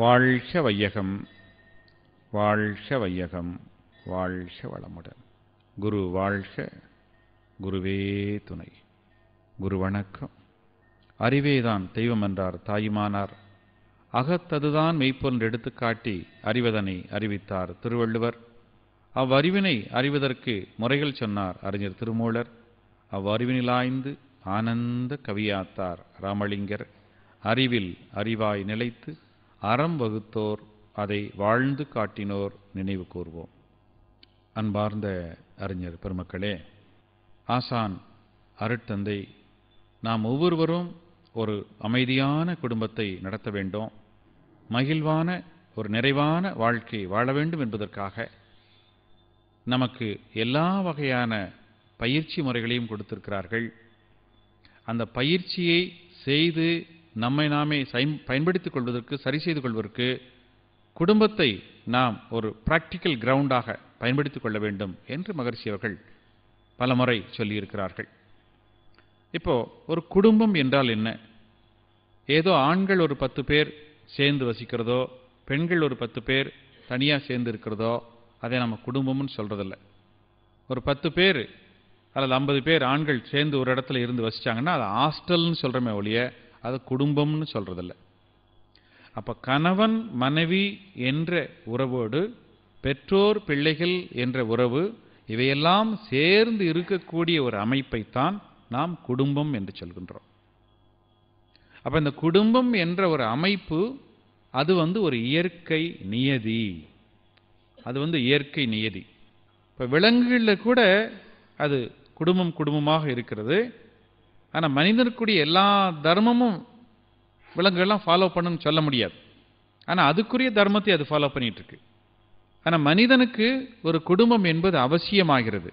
வாழ்க வையகம் வாழ்க வையகம் வாழ்க வளமுடன் குரு வாழ்க குருவே துணை குரு வணக்கம் அறிவேதான் தெய்வம் என்றார் தாயுமானார் அகத்ததுதான் மெய்ப்பொன்று எடுத்துக்காட்டி அறிவதனை அறிவித்தார் திருவள்ளுவர் அவ்வறிவினை அறிவதற்கு முறைகள் சொன்னார் அறிஞர் திருமூலர் அவ்வறிவினிலாய்ந்து ஆனந்த கவியாத்தார் ராமலிங்கர் அறிவில் அறிவாய் நிலைத்து அறம் வகுத்தோர் அதை வாழ்ந்து காட்டினோர் நினைவு கூறுவோம் அன்பார்ந்த அறிஞர் பெருமக்களே ஆசான் அருட்தந்தை நாம் ஒவ்வொருவரும் ஒரு அமைதியான குடும்பத்தை நடத்த வேண்டும் மகிழ்வான ஒரு நிறைவான வாழ்க்கை வாழ வேண்டும் என்பதற்காக நமக்கு எல்லா வகையான பயிற்சி முறைகளையும் கொடுத்திருக்கிறார்கள் அந்த பயிற்சியை செய்து நம்மை நாமே பயன்படுத்திக் கொள்வதற்கு சரி செய்து கொள்வதற்கு குடும்பத்தை நாம் ஒரு பிராக்டிக்கல் கிரவுண்டாக பயன்படுத்திக் கொள்ள வேண்டும் என்று மகர்ஷி அவர்கள் பலமுறை சொல்லியிருக்கிறார்கள் இப்போ ஒரு குடும்பம் என்றால் என்ன ஏதோ ஆண்கள் ஒரு பத்து பேர் சேர்ந்து வசிக்கிறதோ பெண்கள் ஒரு பத்து பேர் தனியாக சேர்ந்து இருக்கிறதோ அதை நம்ம குடும்பம்னு சொல்கிறதில்ல ஒரு பத்து பேர் அல்லது ஐம்பது பேர் ஆண்கள் சேர்ந்து ஒரு இடத்துல இருந்து வசித்தாங்கன்னா அது ஹாஸ்டல்னு சொல்கிறோமே ஒழிய அது குடும்பம்னு சொல்கிறதில்ல அப்போ கணவன் மனைவி என்ற உறவோடு பெற்றோர் பிள்ளைகள் என்ற உறவு இவையெல்லாம் சேர்ந்து இருக்கக்கூடிய ஒரு அமைப்பைத்தான் நாம் குடும்பம் என்று சொல்கின்றோம் அப்போ இந்த குடும்பம் என்ற ஒரு அமைப்பு அது வந்து ஒரு இயற்கை நியதி அது வந்து இயற்கை நியதி இப்போ விலங்குகளில் கூட அது குடும்பம் குடும்பமாக இருக்கிறது ஆனால் மனிதனுக்குரிய எல்லா தர்மமும் விலங்குகள்லாம் ஃபாலோ பண்ணுன்னு சொல்ல முடியாது ஆனால் அதுக்குரிய தர்மத்தை அது ஃபாலோ பண்ணிகிட்டு இருக்கு ஆனால் மனிதனுக்கு ஒரு குடும்பம் என்பது அவசியமாகிறது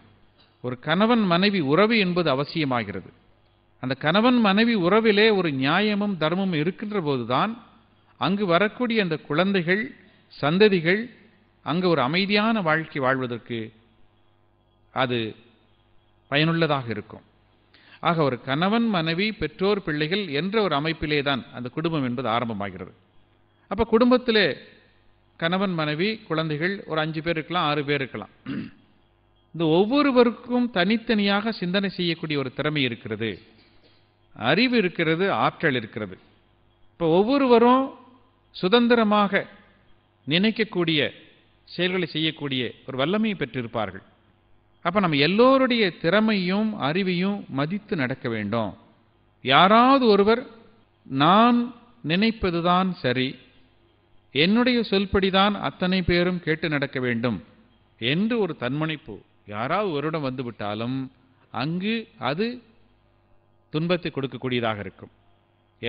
ஒரு கணவன் மனைவி உறவு என்பது அவசியமாகிறது அந்த கணவன் மனைவி உறவிலே ஒரு நியாயமும் தர்மமும் இருக்கின்ற தான் அங்கு வரக்கூடிய அந்த குழந்தைகள் சந்ததிகள் அங்கு ஒரு அமைதியான வாழ்க்கை வாழ்வதற்கு அது பயனுள்ளதாக இருக்கும் ஆக ஒரு கணவன் மனைவி பெற்றோர் பிள்ளைகள் என்ற ஒரு அமைப்பிலே தான் அந்த குடும்பம் என்பது ஆரம்பமாகிறது அப்போ குடும்பத்திலே கணவன் மனைவி குழந்தைகள் ஒரு அஞ்சு பேர் இருக்கலாம் ஆறு பேர் இருக்கலாம் இந்த ஒவ்வொருவருக்கும் தனித்தனியாக சிந்தனை செய்யக்கூடிய ஒரு திறமை இருக்கிறது அறிவு இருக்கிறது ஆற்றல் இருக்கிறது இப்போ ஒவ்வொருவரும் சுதந்திரமாக நினைக்கக்கூடிய செயல்களை செய்யக்கூடிய ஒரு வல்லமையை பெற்றிருப்பார்கள் அப்போ நம்ம எல்லோருடைய திறமையும் அறிவையும் மதித்து நடக்க வேண்டும் யாராவது ஒருவர் நான் நினைப்பதுதான் சரி என்னுடைய சொல்படிதான் அத்தனை பேரும் கேட்டு நடக்க வேண்டும் என்று ஒரு தன்மனைப்பு யாராவது ஒருடம் வந்துவிட்டாலும் அங்கு அது துன்பத்தை கொடுக்கக்கூடியதாக இருக்கும்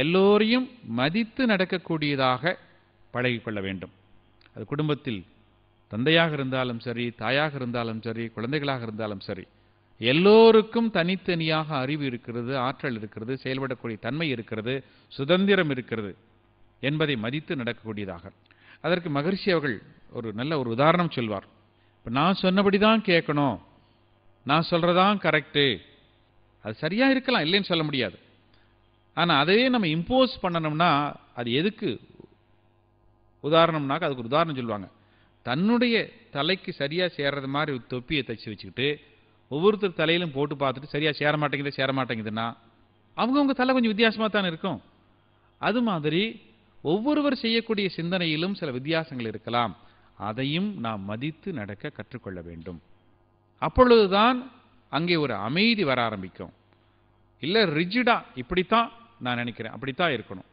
எல்லோரையும் மதித்து நடக்கக்கூடியதாக பழகிக்கொள்ள வேண்டும் அது குடும்பத்தில் தந்தையாக இருந்தாலும் சரி தாயாக இருந்தாலும் சரி குழந்தைகளாக இருந்தாலும் சரி எல்லோருக்கும் தனித்தனியாக அறிவு இருக்கிறது ஆற்றல் இருக்கிறது செயல்படக்கூடிய தன்மை இருக்கிறது சுதந்திரம் இருக்கிறது என்பதை மதித்து நடக்கக்கூடியதாக அதற்கு மகிழ்ச்சி அவர்கள் ஒரு நல்ல ஒரு உதாரணம் சொல்வார் இப்போ நான் சொன்னபடி தான் கேட்கணும் நான் சொல்கிறதான் கரெக்டு அது சரியாக இருக்கலாம் இல்லைன்னு சொல்ல முடியாது ஆனால் அதையே நம்ம இம்போஸ் பண்ணணும்னா அது எதுக்கு உதாரணம்னாக்க அதுக்கு ஒரு உதாரணம் சொல்லுவாங்க தன்னுடைய தலைக்கு சரியாக சேர்றது மாதிரி தொப்பியை தைச்சி வச்சுக்கிட்டு ஒவ்வொருத்தர் தலையிலும் போட்டு பார்த்துட்டு சரியாக சேர மாட்டேங்குது சேர மாட்டேங்குதுன்னா அவங்கவுங்க தலை கொஞ்சம் வித்தியாசமாக தான் இருக்கும் அது மாதிரி ஒவ்வொருவர் செய்யக்கூடிய சிந்தனையிலும் சில வித்தியாசங்கள் இருக்கலாம் அதையும் நாம் மதித்து நடக்க கற்றுக்கொள்ள வேண்டும் அப்பொழுதுதான் அங்கே ஒரு அமைதி வர ஆரம்பிக்கும் இல்லை ரிஜிடாக இப்படித்தான் நான் நினைக்கிறேன் அப்படித்தான் இருக்கணும்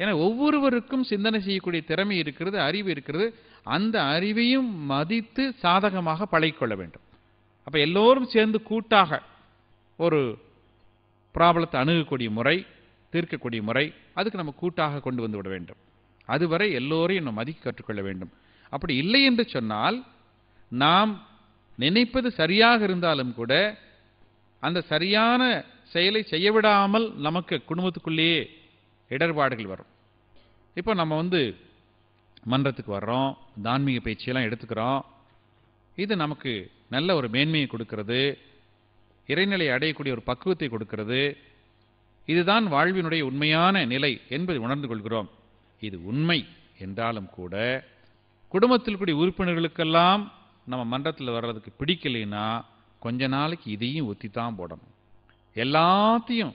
ஏன்னா ஒவ்வொருவருக்கும் சிந்தனை செய்யக்கூடிய திறமை இருக்கிறது அறிவு இருக்கிறது அந்த அறிவையும் மதித்து சாதகமாக பழகிக்கொள்ள வேண்டும் அப்போ எல்லோரும் சேர்ந்து கூட்டாக ஒரு ப்ராப்ளத்தை அணுகக்கூடிய முறை தீர்க்கக்கூடிய முறை அதுக்கு நம்ம கூட்டாக கொண்டு வந்து விட வேண்டும் அதுவரை எல்லோரையும் நம்ம மதிக்க கற்றுக்கொள்ள வேண்டும் அப்படி இல்லை என்று சொன்னால் நாம் நினைப்பது சரியாக இருந்தாலும் கூட அந்த சரியான செயலை செய்ய விடாமல் நமக்கு குடும்பத்துக்குள்ளேயே இடர்பாடுகள் வரும் இப்போ நம்ம வந்து மன்றத்துக்கு வர்றோம் தான்மீக பயிற்சியெல்லாம் எடுத்துக்கிறோம் இது நமக்கு நல்ல ஒரு மேன்மையை கொடுக்கிறது இறைநிலை அடையக்கூடிய ஒரு பக்குவத்தை கொடுக்கிறது இதுதான் வாழ்வினுடைய உண்மையான நிலை என்பதை உணர்ந்து கொள்கிறோம் இது உண்மை என்றாலும் கூட குடும்பத்தில் கூடிய உறுப்பினர்களுக்கெல்லாம் நம்ம மன்றத்தில் வர்றதுக்கு பிடிக்கலைன்னா கொஞ்ச நாளைக்கு இதையும் ஒத்தி தான் போடணும் எல்லாத்தையும்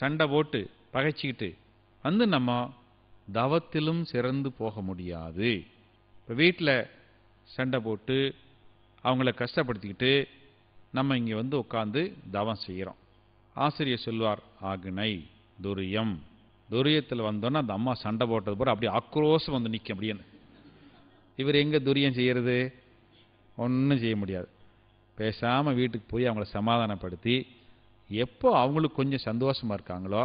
சண்டை போட்டு பகைச்சிக்கிட்டு வந்து நம்ம தவத்திலும் சிறந்து போக முடியாது இப்போ வீட்டில் சண்டை போட்டு அவங்கள கஷ்டப்படுத்திக்கிட்டு நம்ம இங்கே வந்து உட்காந்து தவம் செய்கிறோம் ஆசிரியர் சொல்வார் ஆகுனை துரியம் துரியத்தில் வந்தோன்னா அந்த அம்மா சண்டை போட்டது போகிற அப்படியே ஆக்ரோஷம் வந்து நிற்க அப்படின்னு இவர் எங்கே துரியம் செய்கிறது ஒன்றும் செய்ய முடியாது பேசாமல் வீட்டுக்கு போய் அவங்கள சமாதானப்படுத்தி எப்போ அவங்களுக்கு கொஞ்சம் சந்தோஷமாக இருக்காங்களோ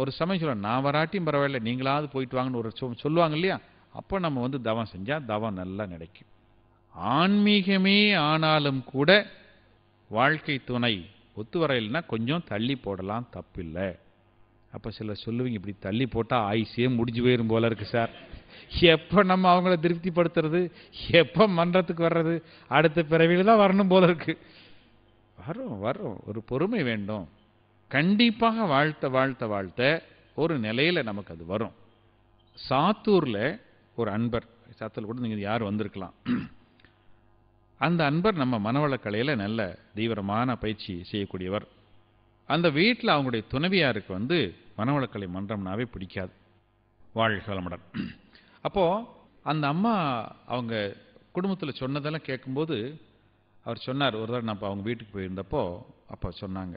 ஒரு சமயம் சொல்லுவேன் நான் வராட்டியும் பரவாயில்ல நீங்களாவது போயிட்டு வாங்கன்னு ஒரு சொல்லுவாங்க இல்லையா அப்போ நம்ம வந்து தவம் செஞ்சால் தவம் நல்லா நினைக்கும் ஆன்மீகமே ஆனாலும் கூட வாழ்க்கை துணை ஒத்து வரையில்னா கொஞ்சம் தள்ளி போடலாம் தப்பில்லை அப்போ சிலர் சொல்லுவீங்க இப்படி தள்ளி போட்டால் ஆயுசே முடிஞ்சு போயிடும் போல இருக்கு சார் எப்போ நம்ம அவங்கள திருப்திப்படுத்துறது எப்போ மன்றத்துக்கு வர்றது அடுத்த பிறவியில் தான் வரணும் போல இருக்கு வரும் வரும் ஒரு பொறுமை வேண்டும் கண்டிப்பாக வாழ்த்த வாழ்த்த வாழ்த்த ஒரு நிலையில் நமக்கு அது வரும் சாத்தூரில் ஒரு அன்பர் சாத்தூர் கூட நீங்கள் யார் வந்திருக்கலாம் அந்த அன்பர் நம்ம மனவளக்கலையில் நல்ல தீவிரமான பயிற்சி செய்யக்கூடியவர் அந்த வீட்டில் அவங்களுடைய துணைவியாருக்கு வந்து மனவளக்கலை மன்றம்னாவே பிடிக்காது வாழ்க வளமுடன் அப்போது அந்த அம்மா அவங்க குடும்பத்தில் சொன்னதெல்லாம் கேட்கும்போது அவர் சொன்னார் ஒரு தடவை நான் அவங்க வீட்டுக்கு போயிருந்தப்போ அப்போ சொன்னாங்க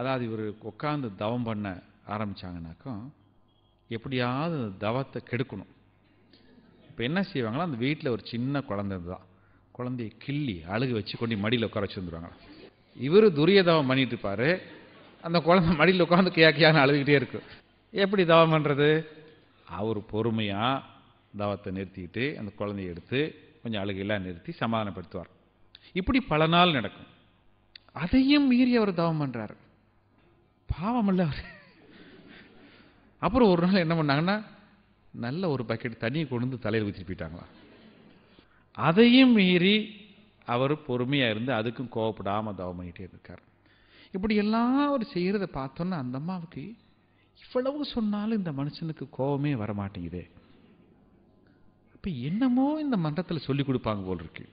அதாவது இவர் உட்காந்து தவம் பண்ண ஆரம்பித்தாங்கனாக்கும் எப்படியாவது தவத்தை கெடுக்கணும் இப்போ என்ன செய்வாங்கன்னா அந்த வீட்டில் ஒரு சின்ன குழந்தை தான் குழந்தைய கிள்ளி அழுகு வச்சு கொண்டு மடியில் உட்கார வச்சு வந்துடுவாங்க இவர் துரிய தவம் பண்ணிட்டு இருப்பார் அந்த குழந்தை மடியில் உட்காந்து கேக்கையான அழுதுகிட்டே இருக்கும் எப்படி தவம் பண்ணுறது அவர் பொறுமையாக தவத்தை நிறுத்திக்கிட்டு அந்த குழந்தைய எடுத்து கொஞ்சம் அழுகையெல்லாம் நிறுத்தி சமாதானப்படுத்துவார் இப்படி பல நாள் நடக்கும் அதையும் மீறி அவர் தவம் பண்ணுறாரு பாவம் இல்லை அவர் அப்புறம் ஒரு நாள் என்ன பண்ணாங்கன்னா நல்ல ஒரு பக்கெட் தண்ணியை கொண்டு வந்து தலையில் ஊற்றிட்டு போயிட்டாங்களா அதையும் மீறி அவர் பொறுமையாக இருந்து அதுக்கும் கோவப்படாமல் தவம் பண்ணிகிட்டே இருக்கார் இப்படி எல்லாம் அவர் செய்கிறத பார்த்தோன்னா அந்த அம்மாவுக்கு இவ்வளவு சொன்னாலும் இந்த மனுஷனுக்கு கோபமே வரமாட்டேங்குது அப்போ என்னமோ இந்த மன்றத்தில் சொல்லி கொடுப்பாங்க போல் இருக்கு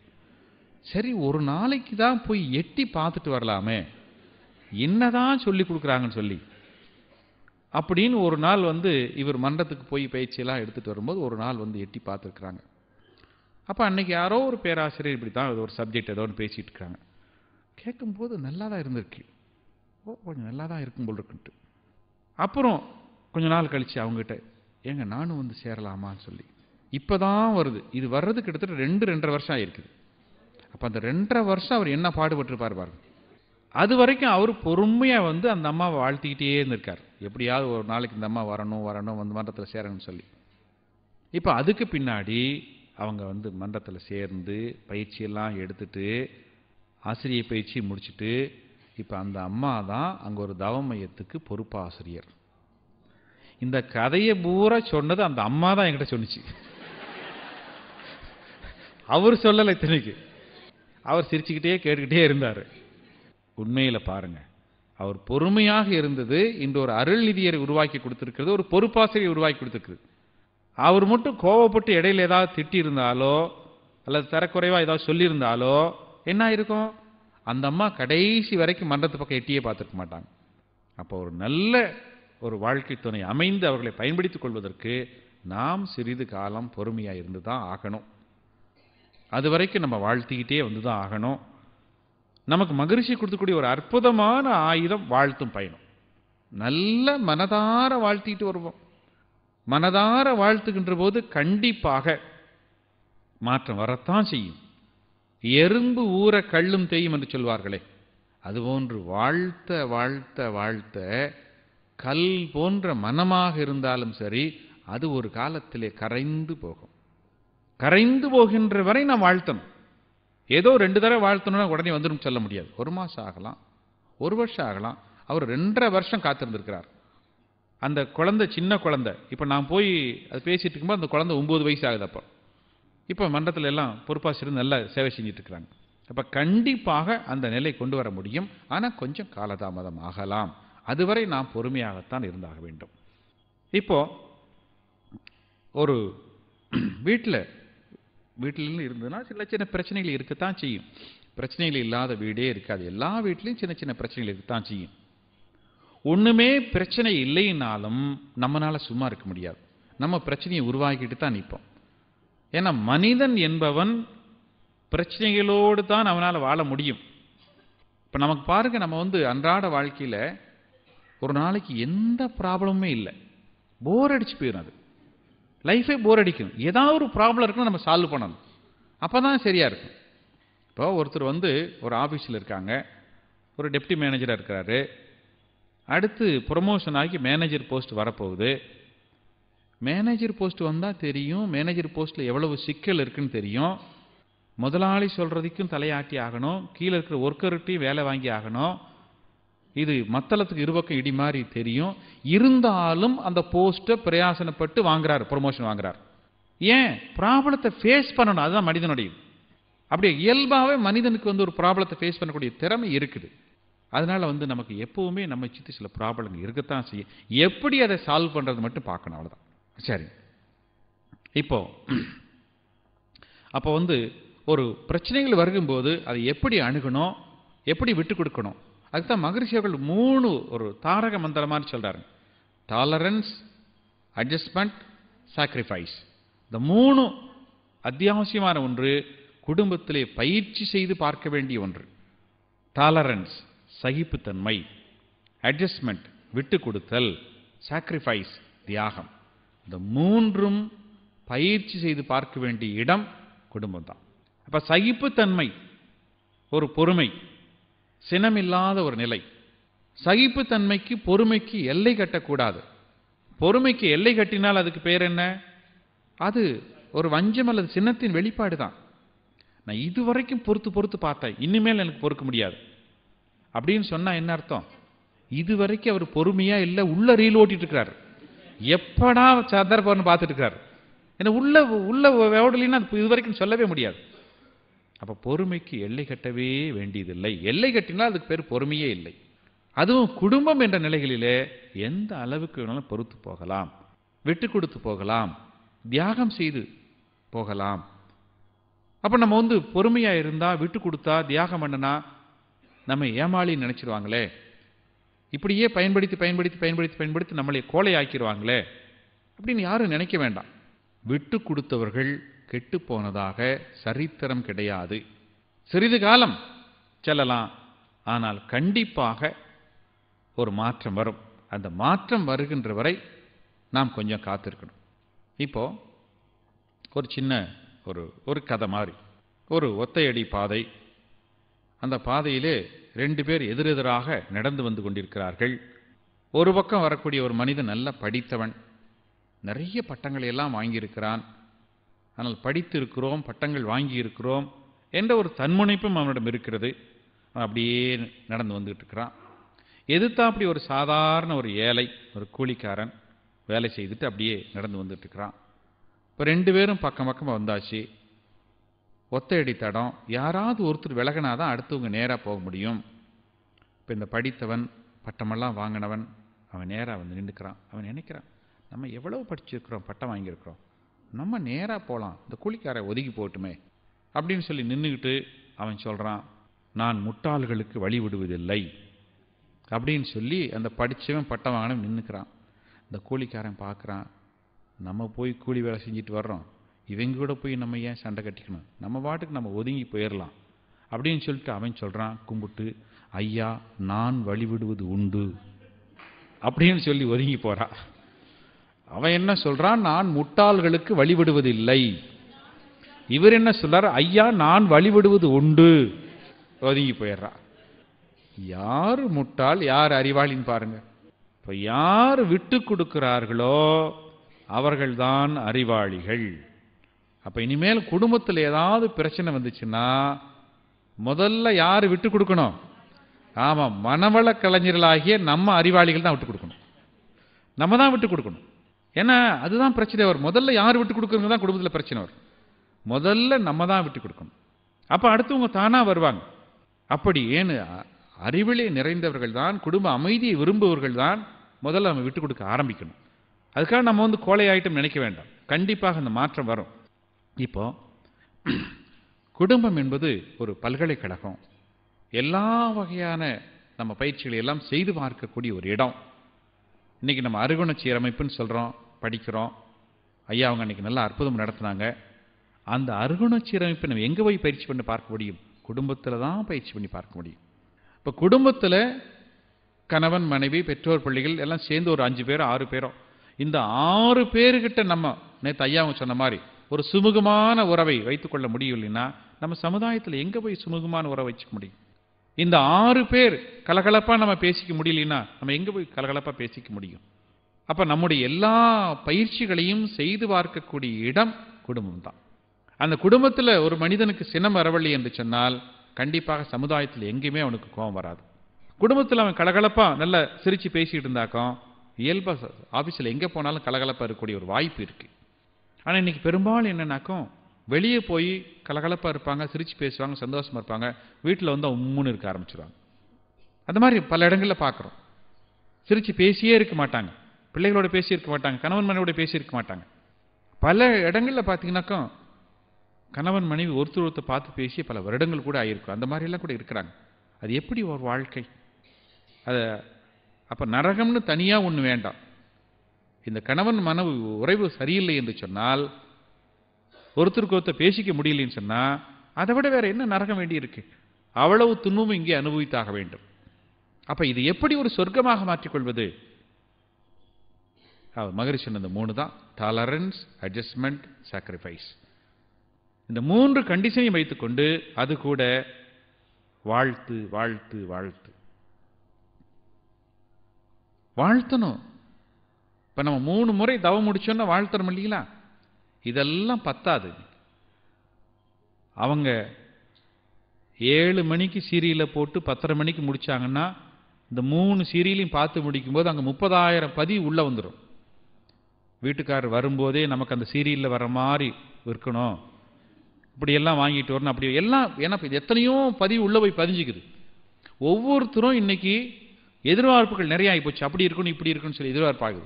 சரி ஒரு நாளைக்கு தான் போய் எட்டி பார்த்துட்டு வரலாமே என்னதான் சொல்லி கொடுக்குறாங்கன்னு சொல்லி அப்படின்னு ஒரு நாள் வந்து இவர் மன்றத்துக்கு போய் பயிற்சியெல்லாம் எடுத்துகிட்டு வரும்போது ஒரு நாள் வந்து எட்டி பார்த்துருக்குறாங்க அப்போ அன்றைக்கி யாரோ ஒரு பேராசிரியர் இப்படி தான் ஒரு சப்ஜெக்ட் ஏதோ ஒன்று பேசிகிட்டு இருக்காங்க கேட்கும்போது நல்லா தான் இருந்திருக்கு ஓ கொஞ்சம் நல்லா தான் இருக்கும் போல் இருக்குன்ட்டு அப்புறம் கொஞ்ச நாள் கழித்து அவங்ககிட்ட ஏங்க நானும் வந்து சேரலாமான்னு சொல்லி இப்போ தான் வருது இது வர்றதுக்கு கிட்டத்தட்ட ரெண்டு ரெண்டரை வருஷம் ஆகிருக்குது அப்போ அந்த ரெண்டரை வருஷம் அவர் என்ன பாடுபட்டிருப்பார் பாருங்கள் அது வரைக்கும் அவர் பொறுமையாக வந்து அந்த அம்மாவை வாழ்த்திக்கிட்டே இருந்திருக்கார் எப்படியாவது ஒரு நாளைக்கு இந்த அம்மா வரணும் வரணும் வந்து மன்றத்தில் சேரணும்னு சொல்லி இப்போ அதுக்கு பின்னாடி அவங்க வந்து மன்றத்தில் சேர்ந்து பயிற்சியெல்லாம் எடுத்துட்டு ஆசிரிய பயிற்சி முடிச்சுட்டு இப்போ அந்த அம்மா தான் அங்கே ஒரு தவ மையத்துக்கு பொறுப்பாசிரியர் இந்த கதையை பூரா சொன்னது அந்த அம்மா தான் என்கிட்ட சொன்னிச்சு அவர் சொல்லலை இத்தனைக்கு அவர் சிரிச்சுக்கிட்டே கேட்டுக்கிட்டே இருந்தார் உண்மையில் பாருங்கள் அவர் பொறுமையாக இருந்தது இன்று ஒரு அருள் நிதியரை உருவாக்கி கொடுத்துருக்கிறது ஒரு பொறுப்பாசிரியை உருவாக்கி கொடுத்துருக்குது அவர் மட்டும் கோவப்பட்டு இடையில ஏதாவது திட்டியிருந்தாலோ அல்லது தரக்குறைவாக ஏதாவது சொல்லியிருந்தாலோ என்ன இருக்கும் அந்த அம்மா கடைசி வரைக்கும் மன்றத்து பக்கம் எட்டியே பார்த்துருக்க மாட்டாங்க அப்போ ஒரு நல்ல ஒரு வாழ்க்கை துணை அமைந்து அவர்களை பயன்படுத்திக் கொள்வதற்கு நாம் சிறிது காலம் பொறுமையாக இருந்து தான் ஆகணும் அது வரைக்கும் நம்ம வாழ்த்திக்கிட்டே வந்து தான் ஆகணும் நமக்கு மகிழ்ச்சி கொடுத்துக்கூடிய ஒரு அற்புதமான ஆயுதம் வாழ்த்தும் பயணம் நல்ல மனதார வாழ்த்திட்டு வருவோம் மனதார வாழ்த்துகின்ற போது கண்டிப்பாக மாற்றம் வரத்தான் செய்யும் எறும்பு ஊற கள்ளும் தேயும் என்று சொல்வார்களே அதுபோன்று வாழ்த்த வாழ்த்த வாழ்த்த கல் போன்ற மனமாக இருந்தாலும் சரி அது ஒரு காலத்திலே கரைந்து போகும் கரைந்து போகின்ற வரை நாம் வாழ்த்தணும் ஏதோ ரெண்டு தடவை வாழ்த்தணும்னா உடனே வந்துடும் சொல்ல முடியாது ஒரு மாதம் ஆகலாம் ஒரு வருஷம் ஆகலாம் அவர் ரெண்டரை வருஷம் காத்திருந்திருக்கிறார் அந்த குழந்தை சின்ன குழந்தை இப்போ நான் போய் அது பேசிகிட்டு இருக்கும்போது அந்த குழந்தை ஒம்பது வயசு ஆகுது அப்போ இப்போ மன்றத்தில் எல்லாம் பொறுப்பாசிரியர் நல்லா சேவை செஞ்சிட்ருக்குறாங்க இருக்கிறாங்க அப்போ கண்டிப்பாக அந்த நிலை கொண்டு வர முடியும் ஆனால் கொஞ்சம் காலதாமதம் ஆகலாம் அதுவரை நாம் பொறுமையாகத்தான் இருந்தாக வேண்டும் இப்போது ஒரு வீட்டில் வீட்டிலும் இருந்ததுன்னா சில சின்ன பிரச்சனைகள் இருக்கத்தான் செய்யும் பிரச்சனைகள் இல்லாத வீடே இருக்காது எல்லா வீட்லேயும் சின்ன சின்ன பிரச்சனைகள் இருக்கத்தான் செய்யும் ஒன்றுமே பிரச்சனை இல்லைனாலும் நம்மளால் சும்மா இருக்க முடியாது நம்ம பிரச்சனையை உருவாக்கிட்டு தான் நிற்போம் ஏன்னா மனிதன் என்பவன் பிரச்சனைகளோடு தான் அவனால் வாழ முடியும் இப்போ நமக்கு பாருங்க நம்ம வந்து அன்றாட வாழ்க்கையில் ஒரு நாளைக்கு எந்த ப்ராப்ளமுமே இல்லை போர் அடிச்சு போயிடும் அது லைஃபே போர் அடிக்கும் ஏதாவது ஒரு ப்ராப்ளம் இருக்குன்னு நம்ம சால்வ் பண்ணணும் அப்போ தான் சரியாக இருக்கும் இப்போ ஒருத்தர் வந்து ஒரு ஆஃபீஸில் இருக்காங்க ஒரு டெப்டி மேனேஜராக இருக்கிறாரு அடுத்து ப்ரொமோஷன் ஆகி மேனேஜர் போஸ்ட் வரப்போகுது மேனேஜர் போஸ்ட் வந்தால் தெரியும் மேனேஜர் போஸ்ட்டில் எவ்வளவு சிக்கல் இருக்குதுன்னு தெரியும் முதலாளி சொல்கிறதுக்கும் தலையாட்டி ஆகணும் கீழே இருக்கிற ஒர்க்கர்கிட்டையும் வேலை வாங்கி ஆகணும் இது மத்தளத்துக்கு இருபக்கம் இடி மாதிரி தெரியும் இருந்தாலும் அந்த போஸ்ட்டை பிரயாசனப்பட்டு வாங்குறாரு ப்ரொமோஷன் வாங்குறார் ஏன் ப்ராப்ளத்தை ஃபேஸ் பண்ணணும் அதுதான் மனிதனுடைய அப்படியே இயல்பாகவே மனிதனுக்கு வந்து ஒரு ப்ராப்ளத்தை ஃபேஸ் பண்ணக்கூடிய திறமை இருக்குது அதனால் வந்து நமக்கு எப்போவுமே நம்ம சுற்றி சில ப்ராப்ளங்கள் இருக்கத்தான் செய்யும் எப்படி அதை சால்வ் பண்ணுறது மட்டும் பார்க்கணும் அவ்வளோதான் சரி இப்போ அப்போ வந்து ஒரு பிரச்சனைகள் வருகும்போது அதை எப்படி அணுகணும் எப்படி விட்டு கொடுக்கணும் அதுதான் தான் மகரிஷி அவர்கள் மூணு ஒரு தாரக மந்திரம் சொல்கிறாரு டாலரன்ஸ் அட்ஜஸ்ட்மெண்ட் சாக்ரிஃபைஸ் இந்த மூணு அத்தியாவசியமான ஒன்று குடும்பத்திலே பயிற்சி செய்து பார்க்க வேண்டிய ஒன்று டாலரன்ஸ் சகிப்புத்தன்மை அட்ஜஸ்ட்மெண்ட் விட்டு கொடுத்தல் சாக்ரிஃபைஸ் தியாகம் இந்த மூன்றும் பயிற்சி செய்து பார்க்க வேண்டிய இடம் குடும்பம் தான் அப்போ சகிப்புத்தன்மை ஒரு பொறுமை சினமில்லாத ஒரு நிலை சகிப்புத்தன்மைக்கு பொறுமைக்கு எல்லை கட்டக்கூடாது பொறுமைக்கு எல்லை கட்டினால் அதுக்கு பேர் என்ன அது ஒரு வஞ்சம் அல்லது சின்னத்தின் வெளிப்பாடு தான் நான் இதுவரைக்கும் பொறுத்து பொறுத்து பார்த்தேன் இனிமேல் எனக்கு பொறுக்க முடியாது அப்படின்னு சொன்னால் என்ன அர்த்தம் இதுவரைக்கும் அவர் பொறுமையாக இல்லை உள்ள ரீல் ஓட்டிட்டு இருக்கிறார் எப்படா சந்தர்ப்பம்னு பார்த்துட்டு இருக்காரு ஏன்னா உள்ள உள்ள ஓடலின்னு அது இது வரைக்கும் சொல்லவே முடியாது அப்போ பொறுமைக்கு எல்லை கட்டவே வேண்டியதில்லை எல்லை கட்டினால் அதுக்கு பேர் பொறுமையே இல்லை அதுவும் குடும்பம் என்ற நிலைகளிலே எந்த அளவுக்கு வேணாலும் பொறுத்து போகலாம் விட்டு கொடுத்து போகலாம் தியாகம் செய்து போகலாம் அப்போ நம்ம வந்து பொறுமையாக இருந்தால் விட்டு கொடுத்தா தியாகம் பண்ணனா நம்ம ஏமாளின்னு நினச்சிடுவாங்களே இப்படியே பயன்படுத்தி பயன்படுத்தி பயன்படுத்தி பயன்படுத்தி நம்மளை கோலை ஆக்கிடுவாங்களே அப்படின்னு யாரும் நினைக்க வேண்டாம் விட்டு கொடுத்தவர்கள் கெட்டுப்போனதாக சரித்திரம் கிடையாது சிறிது காலம் செல்லலாம் ஆனால் கண்டிப்பாக ஒரு மாற்றம் வரும் அந்த மாற்றம் வருகின்ற வரை நாம் கொஞ்சம் காத்திருக்கணும் இப்போ ஒரு சின்ன ஒரு ஒரு கதை மாதிரி ஒரு ஒத்தையடி பாதை அந்த பாதையிலே ரெண்டு பேர் எதிரெதிராக நடந்து வந்து கொண்டிருக்கிறார்கள் ஒரு பக்கம் வரக்கூடிய ஒரு மனிதன் நல்ல படித்தவன் நிறைய பட்டங்களை எல்லாம் வாங்கியிருக்கிறான் ஆனால் படித்து இருக்கிறோம் பட்டங்கள் வாங்கியிருக்கிறோம் என்ற ஒரு தன்முனைப்பும் அவனிடம் இருக்கிறது அப்படியே நடந்து வந்துகிட்டு இருக்கிறான் எதிர்த்தா அப்படி ஒரு சாதாரண ஒரு ஏழை ஒரு கூலிக்காரன் வேலை செய்துட்டு அப்படியே நடந்து வந்துட்டு இருக்கிறான் இப்போ ரெண்டு பேரும் பக்கம் பக்கமாக வந்தாச்சு ஒத்தையடி தடம் யாராவது ஒருத்தர் விலகினா தான் அடுத்தவங்க நேராக போக முடியும் இப்போ இந்த படித்தவன் பட்டமெல்லாம் வாங்கினவன் அவன் நேராக வந்து நின்றுக்கிறான் அவன் நினைக்கிறான் நம்ம எவ்வளோ படிச்சிருக்கிறோம் பட்டம் வாங்கியிருக்கிறோம் நம்ம நேராக போகலாம் இந்த கூலிக்காரை ஒதுக்கி போட்டுமே அப்படின்னு சொல்லி நின்றுக்கிட்டு அவன் சொல்கிறான் நான் முட்டாள்களுக்கு வழிவிடுவதில்லை அப்படின்னு சொல்லி அந்த படித்தவன் பட்டம் வாங்கினவன் நின்றுக்கிறான் இந்த கூலிக்காரன் பார்க்குறான் நம்ம போய் கூலி வேலை செஞ்சுட்டு வர்றோம் இவங்க கூட போய் நம்ம ஏன் சண்டை கட்டிக்கணும் நம்ம பாட்டுக்கு நம்ம ஒதுங்கி போயிடலாம் அப்படின்னு சொல்லிட்டு அவன் சொல்கிறான் கும்பிட்டு ஐயா நான் வழிவிடுவது உண்டு அப்படின்னு சொல்லி ஒதுங்கி போகிறான் அவன் என்ன சொல்றான் நான் முட்டாள்களுக்கு வழிவிடுவதில்லை இவர் என்ன சொல்றார் ஐயா நான் வழிவிடுவது உண்டு ஒதுங்கி போயிடுறான் யார் முட்டாள் யார் அறிவாளின்னு பாருங்க இப்போ யார் விட்டு கொடுக்கிறார்களோ அவர்கள்தான் அறிவாளிகள் அப்போ இனிமேல் குடும்பத்தில் ஏதாவது பிரச்சனை வந்துச்சுன்னா முதல்ல யார் விட்டு கொடுக்கணும் ஆமாம் மனவள கலைஞர்களாகிய நம்ம அறிவாளிகள் தான் விட்டு கொடுக்கணும் நம்ம தான் விட்டு கொடுக்கணும் ஏன்னா அதுதான் பிரச்சனை வரும் முதல்ல யார் விட்டு கொடுக்குறவங்க தான் குடும்பத்தில் பிரச்சனை வரும் முதல்ல நம்ம தான் விட்டு கொடுக்கணும் அப்போ அடுத்தவங்க தானாக வருவாங்க அப்படி ஏன்னு அறிவிலே நிறைந்தவர்கள் தான் குடும்ப அமைதியை விரும்புபவர்கள் தான் முதல்ல நம்ம விட்டு கொடுக்க ஆரம்பிக்கணும் அதுக்காக நம்ம வந்து கோலை ஆகிட்டும் நினைக்க வேண்டாம் கண்டிப்பாக அந்த மாற்றம் வரும் இப்போ குடும்பம் என்பது ஒரு பல்கலைக்கழகம் எல்லா வகையான நம்ம பயிற்சிகளை எல்லாம் செய்து பார்க்கக்கூடிய ஒரு இடம் இன்றைக்கி நம்ம அருகுண சீரமைப்புன்னு சொல்கிறோம் படிக்கிறோம் ஐயா அவங்க அன்றைக்கி நல்லா அற்புதம் நடத்தினாங்க அந்த அருகுண சீரமைப்பை நம்ம எங்கே போய் பயிற்சி பண்ணி பார்க்க முடியும் குடும்பத்தில் தான் பயிற்சி பண்ணி பார்க்க முடியும் இப்போ குடும்பத்தில் கணவன் மனைவி பெற்றோர் பிள்ளைகள் எல்லாம் சேர்ந்து ஒரு அஞ்சு பேரும் ஆறு பேரோ இந்த ஆறு பேர்கிட்ட நம்ம நேற்று ஐயா அவங்க சொன்ன மாதிரி ஒரு சுமூகமான உறவை வைத்துக்கொள்ள முடியவில்லைன்னா நம்ம சமுதாயத்தில் எங்கே போய் சுமூகமான உறவை வச்சுக்க முடியும் இந்த ஆறு பேர் கலகலப்பாக நம்ம பேசிக்க முடியலன்னா நம்ம எங்கே போய் கலகலப்பாக பேசிக்க முடியும் அப்போ நம்முடைய எல்லா பயிற்சிகளையும் செய்து பார்க்கக்கூடிய இடம் குடும்பம் தான் அந்த குடும்பத்தில் ஒரு மனிதனுக்கு சினம் வரவழி என்று சொன்னால் கண்டிப்பாக சமுதாயத்தில் எங்கேயுமே அவனுக்கு கோபம் வராது குடும்பத்தில் அவன் கலகலப்பாக நல்ல சிரித்து பேசிகிட்டு இருந்தாக்கோ இயல்பாக ஆஃபீஸில் எங்கே போனாலும் கலகலப்பாக இருக்கக்கூடிய ஒரு வாய்ப்பு இருக்குது ஆனால் இன்றைக்கி பெரும்பாலும் என்னென்னாக்கும் வெளியே போய் கலகலப்பாக இருப்பாங்க சிரித்து பேசுவாங்க சந்தோஷமாக இருப்பாங்க வீட்டில் வந்து உம்முன்னு இருக்க ஆரம்பிச்சிடுவாங்க அந்த மாதிரி பல இடங்களில் பார்க்குறோம் சிரித்து பேசியே இருக்க மாட்டாங்க பிள்ளைகளோட பேசியிருக்க மாட்டாங்க கணவன் மனைவியோட பேசியிருக்க மாட்டாங்க பல இடங்களில் பார்த்தீங்கன்னாக்கா கணவன் மனைவி ஒருத்தர் ஒருத்தர் பார்த்து பேசி பல வருடங்கள் கூட ஆகியிருக்கும் அந்த மாதிரிலாம் கூட இருக்கிறாங்க அது எப்படி ஒரு வாழ்க்கை அதை அப்போ நரகம்னு தனியாக ஒன்று வேண்டாம் இந்த கணவன் மனவு உறைவு சரியில்லை என்று சொன்னால் ஒருத்தருக்கு ஒருத்தர் பேசிக்க முடியலன்னு சொன்னால் அதை விட வேறு என்ன நரகம் வேண்டி இருக்கு அவ்வளவு துன்பமும் இங்கே அனுபவித்தாக வேண்டும் அப்போ இது எப்படி ஒரு சொர்க்கமாக மாற்றிக்கொள்வது அவர் மகரிஷி இந்த மூணு தான் டாலரன்ஸ் அட்ஜஸ்ட்மெண்ட் சாக்ரிஃபைஸ் இந்த மூன்று கண்டிஷனையும் வைத்துக்கொண்டு அது கூட வாழ்த்து வாழ்த்து வாழ்த்து வாழ்த்தணும் இப்போ நம்ம மூணு முறை தவம் முடிச்சோன்னா வாழ்த்துறோம் இல்லைங்களா இதெல்லாம் பத்தாது அவங்க ஏழு மணிக்கு சீரியலை போட்டு பத்தரை மணிக்கு முடித்தாங்கன்னா இந்த மூணு சீரியலையும் பார்த்து முடிக்கும்போது அங்கே முப்பதாயிரம் பதிவு உள்ளே வந்துடும் வீட்டுக்காரர் வரும்போதே நமக்கு அந்த சீரியலில் வர மாதிரி விற்கணும் இப்படியெல்லாம் வாங்கிட்டு வரணும் அப்படி எல்லாம் ஏன்னா இது எத்தனையோ பதிவு உள்ளே போய் பதிஞ்சுக்குது ஒவ்வொருத்தரும் இன்னைக்கு எதிர்பார்ப்புகள் நிறைய ஆகிப்போச்சு அப்படி இருக்கணும் இப்படி இருக்குன்னு சொல்லி எதிர்பார்ப்பாகுது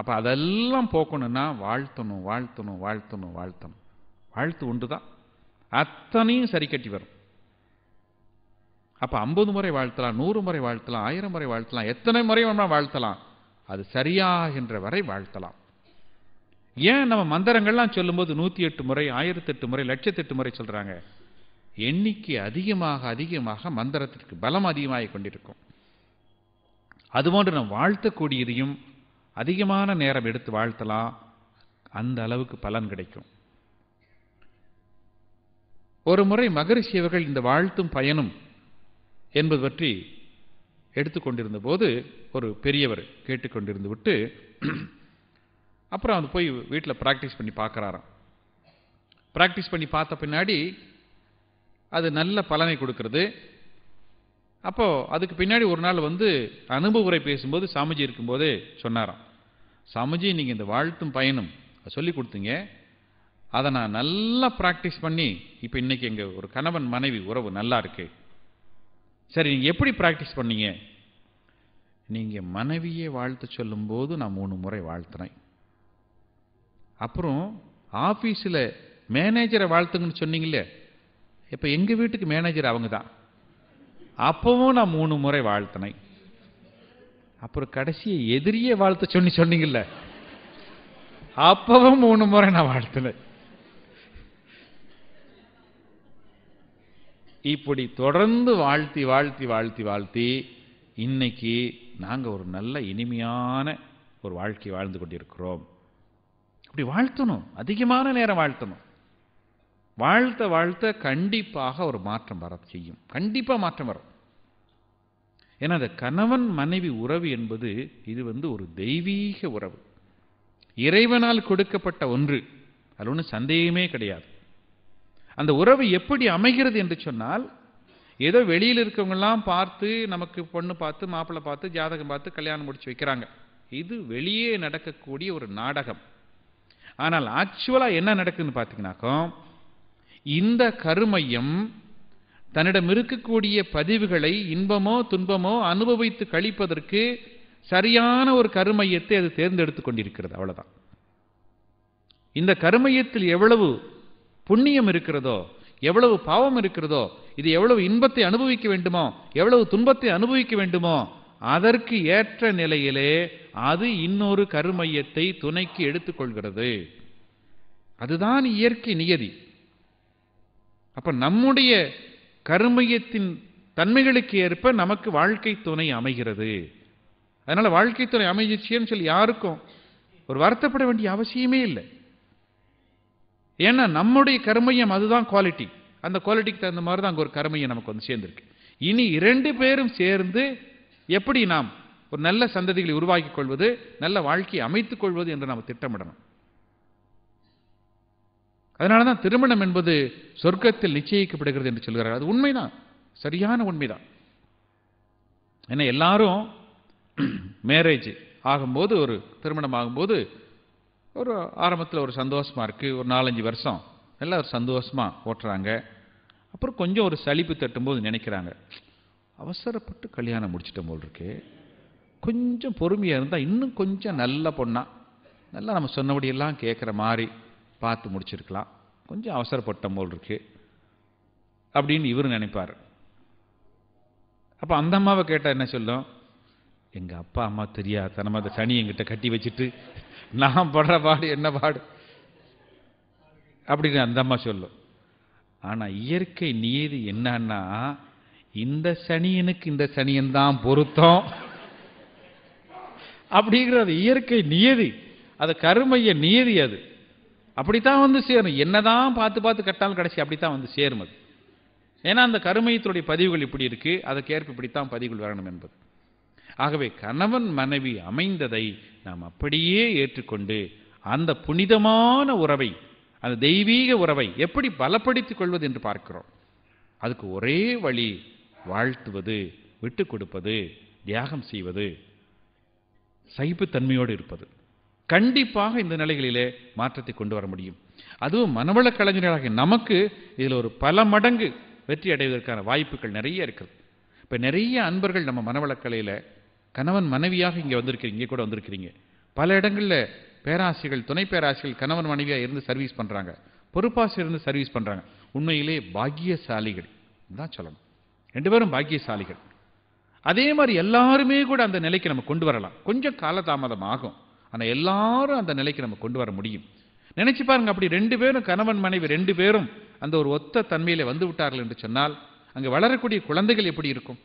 அப்போ அதெல்லாம் போக்கணும்னா வாழ்த்தணும் வாழ்த்தணும் வாழ்த்தணும் வாழ்த்தணும் வாழ்த்து உண்டு தான் அத்தனையும் சரி கட்டி வரும் அப்போ ஐம்பது முறை வாழ்த்தலாம் நூறு முறை வாழ்த்தலாம் ஆயிரம் முறை வாழ்த்தலாம் எத்தனை முறை வேணால் வாழ்த்தலாம் அது சரியாகின்ற வரை வாழ்த்தலாம் ஏன் நம்ம மந்திரங்கள்லாம் சொல்லும்போது நூத்தி எட்டு முறை ஆயிரத்தெட்டு முறை லட்சத்தெட்டு முறை சொல்றாங்க எண்ணிக்கை அதிகமாக அதிகமாக மந்திரத்திற்கு பலம் அதிகமாக கொண்டிருக்கும் அதுபோன்று நம்ம வாழ்த்தக்கூடியதையும் அதிகமான நேரம் எடுத்து வாழ்த்தலாம் அந்த அளவுக்கு பலன் கிடைக்கும் ஒரு முறை மகரிஷி அவர்கள் இந்த வாழ்த்தும் பயனும் என்பது பற்றி எடுத்துக்கொண்டிருந்த போது ஒரு பெரியவர் கேட்டுக்கொண்டிருந்து விட்டு அப்புறம் அது போய் வீட்டில் ப்ராக்டிஸ் பண்ணி பார்க்குறாராம் ப்ராக்டிஸ் பண்ணி பார்த்த பின்னாடி அது நல்ல பலனை கொடுக்கறது அப்போது அதுக்கு பின்னாடி ஒரு நாள் வந்து அனுபவ உரை பேசும்போது சாமிஜி இருக்கும்போது சொன்னாராம் சாமிஜி நீங்கள் இந்த வாழ்த்தும் பயனும் சொல்லி கொடுத்தீங்க அதை நான் நல்லா ப்ராக்டிஸ் பண்ணி இப்போ இன்றைக்கி எங்கள் ஒரு கணவன் மனைவி உறவு நல்லா இருக்குது சரி நீங்கள் எப்படி ப்ராக்டிஸ் பண்ணீங்க நீங்கள் மனைவியை வாழ்த்து சொல்லும்போது நான் மூணு முறை வாழ்த்துறேன் அப்புறம் ஆஃபீஸில் மேனேஜரை வாழ்த்துங்கன்னு சொன்னீங்களே இப்போ எங்கள் வீட்டுக்கு மேனேஜர் அவங்க தான் அப்பவும் நான் மூணு முறை வாழ்த்தினேன் அப்புறம் கடைசியை எதிரியே வாழ்த்து சொன்னி சொன்னீங்கல்ல அப்பவும் மூணு முறை நான் வாழ்த்தினேன் இப்படி தொடர்ந்து வாழ்த்தி வாழ்த்தி வாழ்த்தி வாழ்த்தி இன்னைக்கு நாங்கள் ஒரு நல்ல இனிமையான ஒரு வாழ்க்கை வாழ்ந்து கொண்டிருக்கிறோம் அப்படி வாழ்த்தணும் அதிகமான நேரம் வாழ்த்தணும் வாழ்த்த வாழ்த்த கண்டிப்பாக ஒரு மாற்றம் வர செய்யும் கண்டிப்பாக மாற்றம் வரும் ஏன்னா அந்த கணவன் மனைவி உறவு என்பது இது வந்து ஒரு தெய்வீக உறவு இறைவனால் கொடுக்கப்பட்ட ஒன்று அது ஒன்று சந்தேகமே கிடையாது அந்த உறவு எப்படி அமைகிறது என்று சொன்னால் ஏதோ வெளியில் இருக்கவங்கெல்லாம் பார்த்து நமக்கு பொண்ணு பார்த்து மாப்பிள்ளை பார்த்து ஜாதகம் பார்த்து கல்யாணம் முடிச்சு வைக்கிறாங்க இது வெளியே நடக்கக்கூடிய ஒரு நாடகம் ஆனால் ஆக்சுவலாக என்ன நடக்குதுன்னு பார்த்தீங்கன்னாக்கோ இந்த கருமையம் தன்னிடம் இருக்கக்கூடிய பதிவுகளை இன்பமோ துன்பமோ அனுபவித்து கழிப்பதற்கு சரியான ஒரு கருமையத்தை அது தேர்ந்தெடுத்து கொண்டிருக்கிறது அவ்வளோதான் இந்த கருமையத்தில் எவ்வளவு புண்ணியம் இருக்கிறதோ எவ்வளவு பாவம் இருக்கிறதோ இது எவ்வளவு இன்பத்தை அனுபவிக்க வேண்டுமோ எவ்வளவு துன்பத்தை அனுபவிக்க வேண்டுமோ அதற்கு ஏற்ற நிலையிலே அது இன்னொரு கருமையத்தை துணைக்கு எடுத்துக்கொள்கிறது அதுதான் இயற்கை நியதி அப்ப நம்முடைய கருமையத்தின் தன்மைகளுக்கு ஏற்ப நமக்கு வாழ்க்கை துணை அமைகிறது அதனால வாழ்க்கை துணை அமைஞ்சிச்சேன்னு சொல்லி யாருக்கும் ஒரு வருத்தப்பட வேண்டிய அவசியமே இல்லை ஏன்னா நம்முடைய கருமையம் அதுதான் குவாலிட்டி அந்த குவாலிட்டிக்கு தகுந்த மாதிரி தான் அங்கே ஒரு கர்மையம் நமக்கு வந்து சேர்ந்துருக்கு இனி இரண்டு பேரும் சேர்ந்து எப்படி நாம் ஒரு நல்ல சந்ததிகளை உருவாக்கி கொள்வது நல்ல வாழ்க்கையை அமைத்துக் கொள்வது என்று நாம் திட்டமிடணும் அதனால தான் திருமணம் என்பது சொர்க்கத்தில் நிச்சயிக்கப்படுகிறது என்று சொல்கிறார்கள் அது உண்மைதான் சரியான உண்மைதான் ஏன்னா எல்லாரும் மேரேஜ் ஆகும்போது ஒரு திருமணம் ஆகும்போது ஒரு ஆரம்பத்தில் ஒரு சந்தோஷமாக இருக்குது ஒரு நாலஞ்சு வருஷம் நல்லா ஒரு சந்தோஷமாக ஓட்டுறாங்க அப்புறம் கொஞ்சம் ஒரு சளிப்பு தட்டும்போது நினைக்கிறாங்க அவசரப்பட்டு கல்யாணம் முடிச்சிட்ட போல் இருக்கு கொஞ்சம் பொறுமையாக இருந்தால் இன்னும் கொஞ்சம் நல்ல பொண்ணாக நல்லா நம்ம சொன்னபடியெல்லாம் கேட்குற மாதிரி பார்த்து முடிச்சிருக்கலாம் கொஞ்சம் அவசரப்பட்ட போல் இருக்கு அப்படின்னு இவர் நினைப்பார் அப்போ அந்த அம்மாவை கேட்டால் என்ன சொல்லும் எங்கள் அப்பா அம்மா தெரியாத நம்ம அந்த சனி எங்கிட்ட கட்டி வச்சுட்டு நான் படுற பாடு என்ன பாடு அப்படின்னு அந்த அம்மா சொல்லும் ஆனால் இயற்கை நீதி என்னன்னா இந்த சனியனுக்கு இந்த சனியன்தான் தான் பொருத்தம் அப்படிங்கிறது இயற்கை நியதி அது கருமைய நியதி அது அப்படித்தான் வந்து சேரும் என்னதான் பார்த்து பார்த்து கட்டாலும் கடைசி அப்படித்தான் வந்து சேரும் அது ஏன்னா அந்த கருமையத்தினுடைய பதிவுகள் இப்படி இருக்கு அதற்கேற்ப இப்படித்தான் பதிவுகள் வரணும் என்பது ஆகவே கணவன் மனைவி அமைந்ததை நாம் அப்படியே ஏற்றுக்கொண்டு அந்த புனிதமான உறவை அந்த தெய்வீக உறவை எப்படி பலப்படுத்திக் கொள்வது என்று பார்க்கிறோம் அதுக்கு ஒரே வழி வாழ்த்துவது விட்டு கொடுப்பது தியாகம் செய்வது தன்மையோடு இருப்பது கண்டிப்பாக இந்த நிலைகளிலே மாற்றத்தை கொண்டு வர முடியும் அதுவும் மனவள கலைஞர்களாக நமக்கு இதில் ஒரு பல மடங்கு வெற்றி அடைவதற்கான வாய்ப்புகள் நிறைய இருக்குது இப்போ நிறைய அன்பர்கள் நம்ம மனவளக்கலையில் கணவன் மனைவியாக இங்கே வந்திருக்கிறீங்க இங்கே கூட வந்திருக்கிறீங்க பல இடங்களில் பேராசிரியர்கள் துணை பேராசிரியர்கள் கணவன் மனைவியாக இருந்து சர்வீஸ் பண்ணுறாங்க பொறுப்பாசிரியர் இருந்து சர்வீஸ் பண்ணுறாங்க உண்மையிலே பாக்கியசாலிகள் தான் சொல்லணும் ரெண்டு பேரும் பாக்கியசாலிகள் அதே மாதிரி எல்லாருமே கூட அந்த நிலைக்கு நம்ம கொண்டு வரலாம் கொஞ்சம் காலதாமதம் ஆகும் ஆனால் எல்லாரும் அந்த நிலைக்கு நம்ம கொண்டு வர முடியும் நினைச்சு பாருங்க அப்படி ரெண்டு பேரும் கணவன் மனைவி ரெண்டு பேரும் அந்த ஒரு ஒத்த தன்மையில வந்து விட்டார்கள் என்று சொன்னால் அங்கே வளரக்கூடிய குழந்தைகள் எப்படி இருக்கும்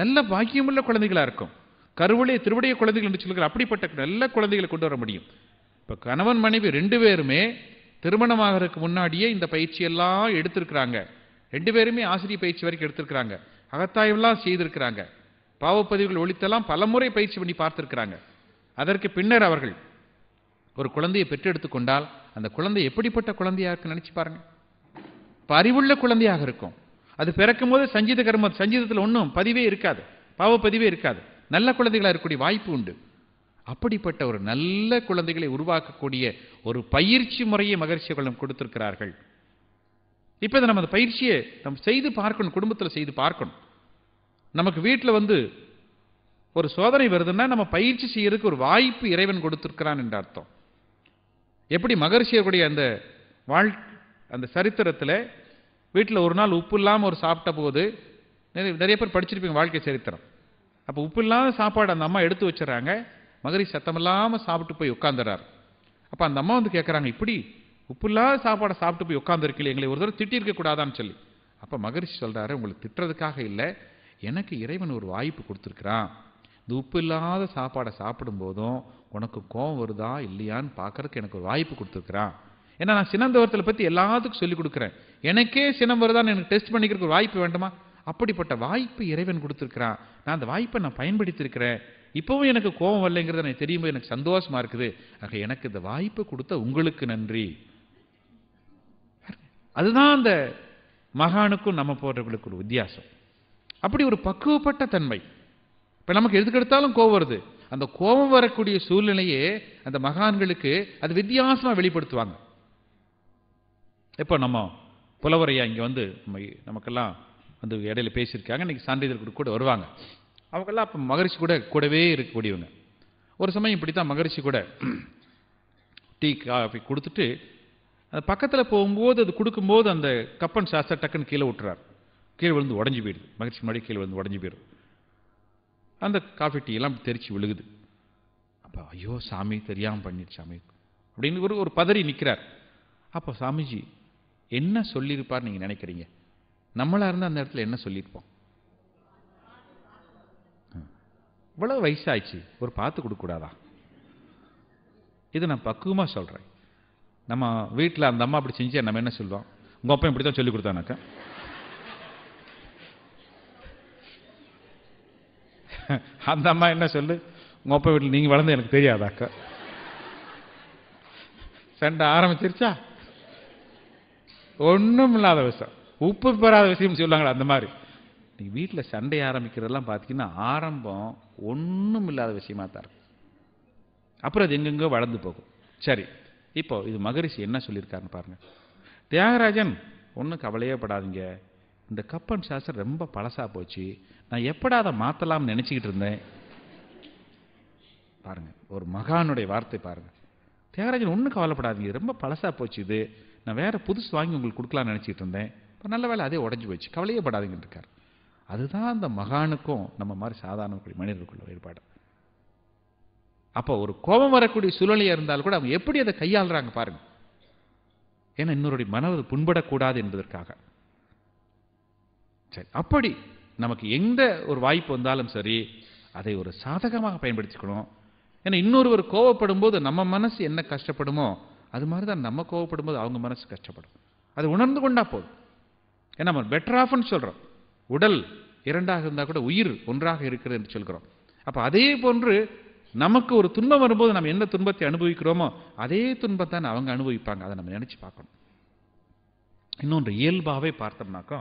நல்ல பாக்கியமுள்ள குழந்தைகளாக இருக்கும் கருவிலே திருவிடைய குழந்தைகள் என்று சொல்கிற அப்படிப்பட்ட நல்ல குழந்தைகளை கொண்டு வர முடியும் இப்போ கணவன் மனைவி ரெண்டு பேருமே திருமணமாகறதுக்கு முன்னாடியே இந்த பயிற்சியெல்லாம் எடுத்திருக்கிறாங்க ரெண்டு பேருமே ஆசிரியர் பயிற்சி வரைக்கும் எடுத்திருக்கிறாங்க அகத்தாய்வெல்லாம் செய்திருக்கிறாங்க பாவப்பதிவுகள் ஒழித்தெல்லாம் பலமுறை பயிற்சி பண்ணி பார்த்துருக்கிறாங்க அதற்கு பின்னர் அவர்கள் ஒரு குழந்தையை பெற்றெடுத்து கொண்டால் அந்த குழந்தை எப்படிப்பட்ட குழந்தையாக இருக்குன்னு நினச்சி பாருங்க இப்போ அறிவுள்ள குழந்தையாக இருக்கும் அது பிறக்கும் போது சஞ்சீத கர்ம சஞ்சீதத்தில் ஒன்றும் பதிவே இருக்காது பாவ பதிவே இருக்காது நல்ல குழந்தைகளாக இருக்கக்கூடிய வாய்ப்பு உண்டு அப்படிப்பட்ட ஒரு நல்ல குழந்தைகளை உருவாக்கக்கூடிய ஒரு பயிற்சி முறையை மகிழ்ச்சி கொள்ளம் கொடுத்திருக்கிறார்கள் இப்போ இதை நம்ம அந்த பயிற்சியை நம்ம செய்து பார்க்கணும் குடும்பத்தில் செய்து பார்க்கணும் நமக்கு வீட்டில் வந்து ஒரு சோதனை வருதுன்னா நம்ம பயிற்சி செய்யறதுக்கு ஒரு வாய்ப்பு இறைவன் கொடுத்திருக்கிறான் என்ற அர்த்தம் எப்படி மகர்ஷியருடைய அந்த வாழ் அந்த சரித்திரத்தில் வீட்டில் ஒரு நாள் உப்பு இல்லாமல் ஒரு சாப்பிட்ட போது நிறைய நிறைய பேர் படிச்சிருப்பீங்க வாழ்க்கை சரித்திரம் அப்போ உப்பு இல்லாத சாப்பாடு அந்த அம்மா எடுத்து வச்சுறாங்க மகரி சத்தம் இல்லாமல் சாப்பிட்டு போய் உட்காந்துறாரு அப்போ அந்த அம்மா வந்து கேட்குறாங்க இப்படி உப்பு இல்லாத சாப்பாடை சாப்பிட்டு போய் உட்காந்துருக்கீங்களே எங்களை ஒரு தடவை திட்டிருக்க கூடாதான்னு சொல்லி அப்போ மகரிஷி சொல்கிறாரு உங்களுக்கு திட்டுறதுக்காக இல்லை எனக்கு இறைவன் ஒரு வாய்ப்பு கொடுத்துருக்குறான் இந்த உப்பு இல்லாத சாப்பாடை சாப்பிடும் போதும் உனக்கு கோவம் வருதா இல்லையான்னு பார்க்கறதுக்கு எனக்கு ஒரு வாய்ப்பு கொடுத்துருக்குறான் ஏன்னா நான் சினந்தோரத்தில் பற்றி எல்லாத்துக்கும் சொல்லிக் கொடுக்குறேன் எனக்கே சினம் வருதான்னு எனக்கு டெஸ்ட் பண்ணிக்கிறதுக்கு ஒரு வாய்ப்பு வேண்டுமா அப்படிப்பட்ட வாய்ப்பு இறைவன் கொடுத்துருக்கிறான் நான் அந்த வாய்ப்பை நான் பயன்படுத்தியிருக்கிறேன் இப்போவும் எனக்கு கோபம் வரலைங்கிறது எனக்கு தெரியும் எனக்கு சந்தோஷமா இருக்குது ஆக எனக்கு இந்த வாய்ப்பு கொடுத்த உங்களுக்கு நன்றி அதுதான் அந்த மகானுக்கும் நம்ம போடுறவங்களுக்கு ஒரு வித்தியாசம் அப்படி ஒரு பக்குவப்பட்ட தன்மை இப்போ நமக்கு எதுக்கெடுத்தாலும் கோவம் வருது அந்த கோபம் வரக்கூடிய சூழ்நிலையே அந்த மகான்களுக்கு அது வித்தியாசமாக வெளிப்படுத்துவாங்க எப்போ நம்ம புலவரையா இங்கே வந்து நம்ம நமக்கெல்லாம் வந்து இடையில பேசியிருக்காங்க இன்றைக்கி சான்றிதழ் கூட கூட வருவாங்க அவங்கெல்லாம் அப்போ மகரிஷி கூட கூடவே இருக்கக்கூடியவங்க ஒரு சமயம் இப்படி தான் மகரிஷி கூட டீ காஃபி கொடுத்துட்டு அது பக்கத்தில் போகும்போது அது கொடுக்கும்போது அந்த கப்பன் சாஸ்திர டக்குன்னு கீழே விட்டுறார் கீழே விழுந்து உடஞ்சி போயிடுது மகிழ்ச்சி முன்னாடி கீழே விழுந்து உடஞ்சி போயிடும் அந்த காஃபி டீ எல்லாம் தெரிச்சு விழுகுது அப்போ ஐயோ சாமி தெரியாமல் பண்ணிடுச்சாமி அப்படின்னு ஒரு ஒரு பதறி நிற்கிறார் அப்போ சாமிஜி என்ன சொல்லியிருப்பார் நீங்கள் நினைக்கிறீங்க நம்மளாக இருந்தால் அந்த இடத்துல என்ன சொல்லியிருப்போம் இவ்வளோ வயசாகிச்சு ஒரு பார்த்து கொடுக்கக்கூடாதா இது நான் பக்குவமாக சொல்கிறேன் நம்ம வீட்டில் அந்த அம்மா அப்படி செஞ்சு நம்ம என்ன சொல்லுவோம் உங்கள் அப்பா இப்படி தான் சொல்லி கொடுத்தானாக்க அந்த அம்மா என்ன சொல்லு உங்கள் அப்பா வீட்டில் நீங்கள் வளர்ந்து எனக்கு தெரியாதாக்கா சண்டை ஆரம்பிச்சிருச்சா ஒன்றும் இல்லாத விஷயம் உப்பு பெறாத விஷயம் சொல்லுவாங்களே அந்த மாதிரி நீங்கள் வீட்டில் சண்டை ஆரம்பிக்கிறதெல்லாம் பார்த்தீங்கன்னா ஆரம்பம் ஒன்றும் இல்லாத விஷயமா தான் இருக்கும் அப்புறம் அது எங்கெங்கோ வளர்ந்து போகும் சரி இப்போ இது மகரிஷி என்ன சொல்லியிருக்காருன்னு பாருங்கள் தியாகராஜன் ஒன்றும் கவலையே படாதீங்க இந்த கப்பன் சாஸ்திரம் ரொம்ப பழசாக போச்சு நான் எப்படா அதை மாற்றலாம்னு நினச்சிக்கிட்டு இருந்தேன் பாருங்கள் ஒரு மகானுடைய வார்த்தை பாருங்கள் தியாகராஜன் ஒன்றும் கவலைப்படாதீங்க ரொம்ப பழசாக போச்சு இது நான் வேறு புதுசு வாங்கி உங்களுக்கு கொடுக்கலான்னு நினச்சிட்டு இருந்தேன் இப்போ நல்ல வேலை அதே உடஞ்சி போச்சு கவலையே படாதீங்கன்னு இருக்கார் அதுதான் அந்த மகானுக்கும் நம்ம மாதிரி சாதாரண மனிதர்களுக்குள்ள வேறுபாடு அப்போ ஒரு கோபம் வரக்கூடிய சூழ்நிலையாக இருந்தால் கூட அவங்க எப்படி அதை கையாளுறாங்க பாருங்க ஏன்னா இன்னொருடைய மனது புண்படக்கூடாது என்பதற்காக சரி அப்படி நமக்கு எந்த ஒரு வாய்ப்பு வந்தாலும் சரி அதை ஒரு சாதகமாக பயன்படுத்திக்கணும் ஏன்னா இன்னொருவர் கோவப்படும் போது நம்ம மனசு என்ன கஷ்டப்படுமோ அது மாதிரி தான் நம்ம போது அவங்க மனசு கஷ்டப்படும் அது உணர்ந்து கொண்டா போதும் ஏன்னா நம்ம பெட்டர் ஆஃப்னு சொல்கிறோம் உடல் இரண்டாக இருந்தால் கூட உயிர் ஒன்றாக இருக்கிறது என்று சொல்கிறோம் அப்போ அதே போன்று நமக்கு ஒரு துன்பம் வரும்போது நம்ம என்ன துன்பத்தை அனுபவிக்கிறோமோ அதே துன்பத்தான் அவங்க அனுபவிப்பாங்க அதை நம்ம நினச்சி பார்க்கணும் இன்னொன்று இயல்பாகவே பார்த்தோம்னாக்கா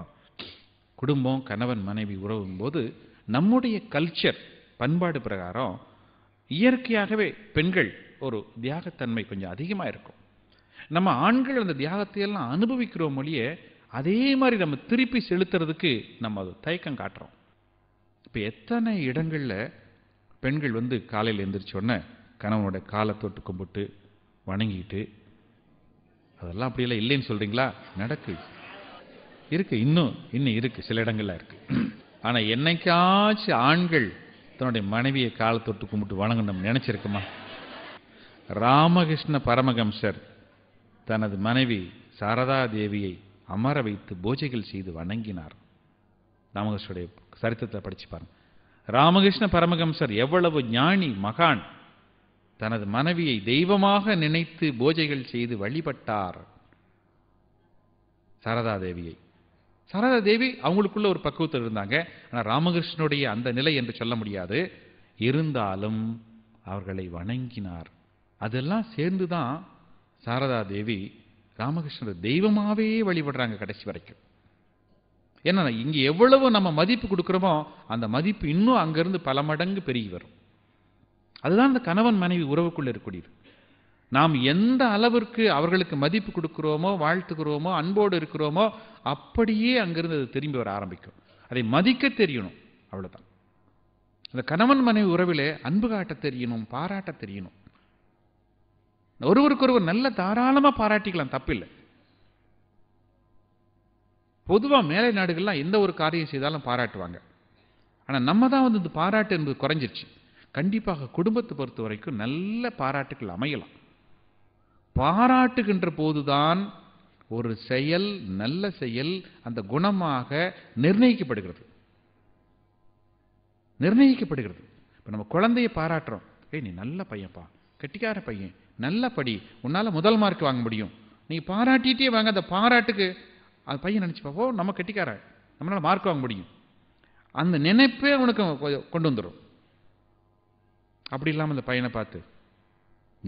குடும்பம் கணவன் மனைவி உறவும் போது நம்முடைய கல்ச்சர் பண்பாடு பிரகாரம் இயற்கையாகவே பெண்கள் ஒரு தியாகத்தன்மை கொஞ்சம் அதிகமாக இருக்கும் நம்ம ஆண்கள் அந்த தியாகத்தை எல்லாம் அனுபவிக்கிறோம் மொழியே அதே மாதிரி நம்ம திருப்பி செலுத்துறதுக்கு நம்ம அது தயக்கம் காட்டுறோம் இப்போ எத்தனை இடங்களில் பெண்கள் வந்து காலையில் எழுந்திரிச்ச உடனே கணவனோட காலை தொட்டு கும்பிட்டு வணங்கிட்டு அதெல்லாம் அப்படியெல்லாம் இல்லைன்னு சொல்கிறீங்களா நடக்கு இருக்கு இன்னும் இன்னும் இருக்கு சில இடங்கள்ல இருக்கு ஆனால் என்னைக்காச்சும் ஆண்கள் தன்னுடைய மனைவியை காலை தொட்டு கும்பிட்டு வணங்கணும் நினைச்சிருக்குமா ராமகிருஷ்ண பரமகம்சர் தனது மனைவி சாரதா தேவியை அமர வைத்து பூஜைகள் செய்து வணங்கினார் ராமகிருஷ்ணுடைய சரித்திரத்தை படிச்சு பாருங்க ராமகிருஷ்ண பரமகம்சர் எவ்வளவு ஞானி மகான் தனது மனைவியை தெய்வமாக நினைத்து பூஜைகள் செய்து வழிபட்டார் சாரதா தேவியை சாரதா தேவி அவங்களுக்குள்ள ஒரு பக்குவத்தில் இருந்தாங்க ஆனால் ராமகிருஷ்ணனுடைய அந்த நிலை என்று சொல்ல முடியாது இருந்தாலும் அவர்களை வணங்கினார் அதெல்லாம் சேர்ந்து தான் சாரதா தேவி ராமகிருஷ்ணர் தெய்வமாகவே வழிபடுறாங்க கடைசி வரைக்கும் ஏன்னா இங்கே எவ்வளவு நம்ம மதிப்பு கொடுக்குறோமோ அந்த மதிப்பு இன்னும் அங்கேருந்து பல மடங்கு பெருகி வரும் அதுதான் அந்த கணவன் மனைவி உறவுக்குள்ளே இருக்கக்கூடியது நாம் எந்த அளவிற்கு அவர்களுக்கு மதிப்பு கொடுக்குறோமோ வாழ்த்துக்கிறோமோ அன்போடு இருக்கிறோமோ அப்படியே அங்கிருந்து அது திரும்பி வர ஆரம்பிக்கும் அதை மதிக்க தெரியணும் அவ்வளோதான் அந்த கணவன் மனைவி உறவிலே அன்பு காட்ட தெரியணும் பாராட்ட தெரியணும் ஒருவருக்கொருவர் நல்ல தாராளமாக பாராட்டிக்கலாம் தப்பில்லை பொதுவாக மேலை நாடுகள்லாம் எந்த ஒரு காரியம் செய்தாலும் பாராட்டுவாங்க ஆனால் நம்ம தான் வந்து இந்த பாராட்டு என்பது குறைஞ்சிருச்சு கண்டிப்பாக குடும்பத்தை பொறுத்த வரைக்கும் நல்ல பாராட்டுகள் அமையலாம் பாராட்டுகின்ற போதுதான் ஒரு செயல் நல்ல செயல் அந்த குணமாக நிர்ணயிக்கப்படுகிறது நிர்ணயிக்கப்படுகிறது இப்போ நம்ம குழந்தைய பாராட்டுறோம் ஏய் நீ நல்ல பையன்ப்பா கெட்டிக்கார பையன் நல்ல படி உன்னால் முதல் மார்க் வாங்க முடியும் நீ பாராட்டிகிட்டே வாங்க அந்த பாராட்டுக்கு அது பையன் நினச்சி நம்ம கெட்டிக்காரா நம்மளால் மார்க் வாங்க முடியும் அந்த நினைப்பே அவனுக்கு கொண்டு வந்துடும் அப்படி இல்லாமல் அந்த பையனை பார்த்து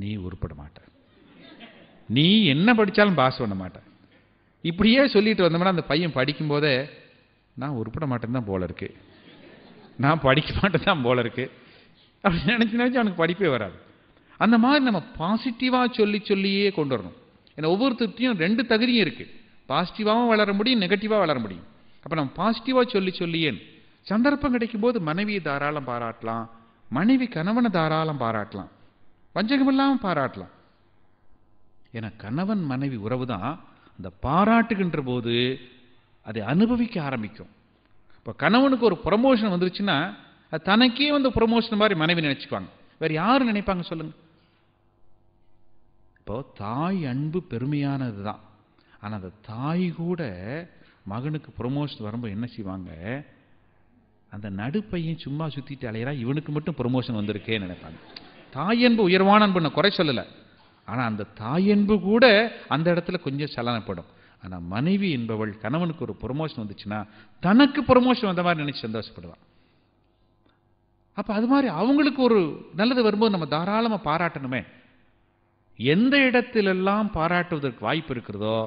நீ உருப்பட மாட்ட நீ என்ன படித்தாலும் பாஸ் பண்ண மாட்ட இப்படியே சொல்லிட்டு வந்தோம்னா அந்த பையன் படிக்கும்போதே நான் உருப்பட மாட்டேன்னு தான் போல இருக்கு நான் படிக்க மாட்டேன் தான் போல இருக்கு அப்படின்னு நினச்சி நினச்சி அவனுக்கு படிப்பே வராது அந்த மாதிரி நம்ம பாசிட்டிவாக சொல்லி சொல்லியே கொண்டு வரணும் ஏன்னா ஒவ்வொருத்தருத்தையும் ரெண்டு தகுதியும் இருக்குது பாசிட்டிவாகவும் வளர முடியும் நெகட்டிவாக வளர முடியும் அப்போ நம்ம பாசிட்டிவாக சொல்லி சொல்லியே சந்தர்ப்பம் கிடைக்கும்போது மனைவியை தாராளம் பாராட்டலாம் மனைவி கணவனை தாராளம் பாராட்டலாம் வஞ்சகம் இல்லாமல் பாராட்டலாம் ஏன்னா கணவன் மனைவி உறவு தான் அந்த பாராட்டுகின்ற போது அதை அனுபவிக்க ஆரம்பிக்கும் இப்போ கணவனுக்கு ஒரு ப்ரொமோஷன் வந்துருச்சுன்னா அது தனக்கே வந்து ப்ரொமோஷன் மாதிரி மனைவி நினச்சிக்குவாங்க வேறு யார் நினைப்பாங்க சொல்லுங்கள் இப்போ தாய் அன்பு பெருமையானது தான் ஆனால் அந்த தாய் கூட மகனுக்கு ப்ரொமோஷன் வரும்போது என்ன செய்வாங்க அந்த நடுப்பையும் சும்மா சுற்றிட்டு அலையிறா இவனுக்கு மட்டும் ப்ரொமோஷன் வந்திருக்கேன்னு நினைப்பாங்க தாய் அன்பு உயர்வான அன்பு நான் குறை சொல்லலை ஆனால் அந்த தாய் அன்பு கூட அந்த இடத்துல கொஞ்சம் சலனப்படும் ஆனால் மனைவி என்பவள் கணவனுக்கு ஒரு ப்ரொமோஷன் வந்துச்சுன்னா தனக்கு ப்ரொமோஷன் வந்த மாதிரி நினச்சி சந்தோஷப்படுவான் அப்போ அது மாதிரி அவங்களுக்கு ஒரு நல்லது வரும்போது நம்ம தாராளமாக பாராட்டணுமே எந்த இடத்திலெல்லாம் பாராட்டுவதற்கு வாய்ப்பு இருக்கிறதோ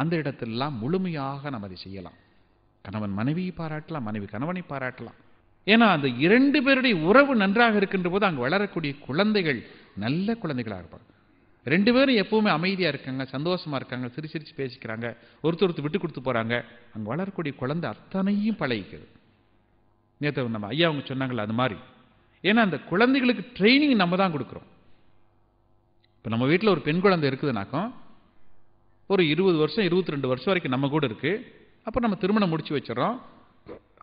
அந்த இடத்திலெல்லாம் முழுமையாக நம்ம அதை செய்யலாம் கணவன் மனைவியை பாராட்டலாம் மனைவி கணவனை பாராட்டலாம் ஏன்னா அந்த இரண்டு பேருடைய உறவு நன்றாக இருக்கின்ற போது அங்கே வளரக்கூடிய குழந்தைகள் நல்ல குழந்தைகளாக இருப்பாங்க ரெண்டு பேரும் எப்பவுமே அமைதியாக இருக்காங்க சந்தோஷமாக இருக்காங்க சிரி சிரிச்சு பேசிக்கிறாங்க ஒருத்தர் ஒருத்தர் விட்டு கொடுத்து போகிறாங்க அங்கே வளரக்கூடிய குழந்தை அத்தனையும் பழகிக்கிறது நேற்று நம்ம ஐயா அவங்க சொன்னாங்களே அது மாதிரி ஏன்னா அந்த குழந்தைகளுக்கு ட்ரைனிங் நம்ம தான் கொடுக்குறோம் இப்போ நம்ம வீட்டில் ஒரு பெண் குழந்தை இருக்குதுனாக்கோ ஒரு இருபது வருஷம் இருபத்தி ரெண்டு வருஷம் வரைக்கும் நம்ம கூட இருக்குது அப்போ நம்ம திருமணம் முடிச்சு வச்சிடறோம்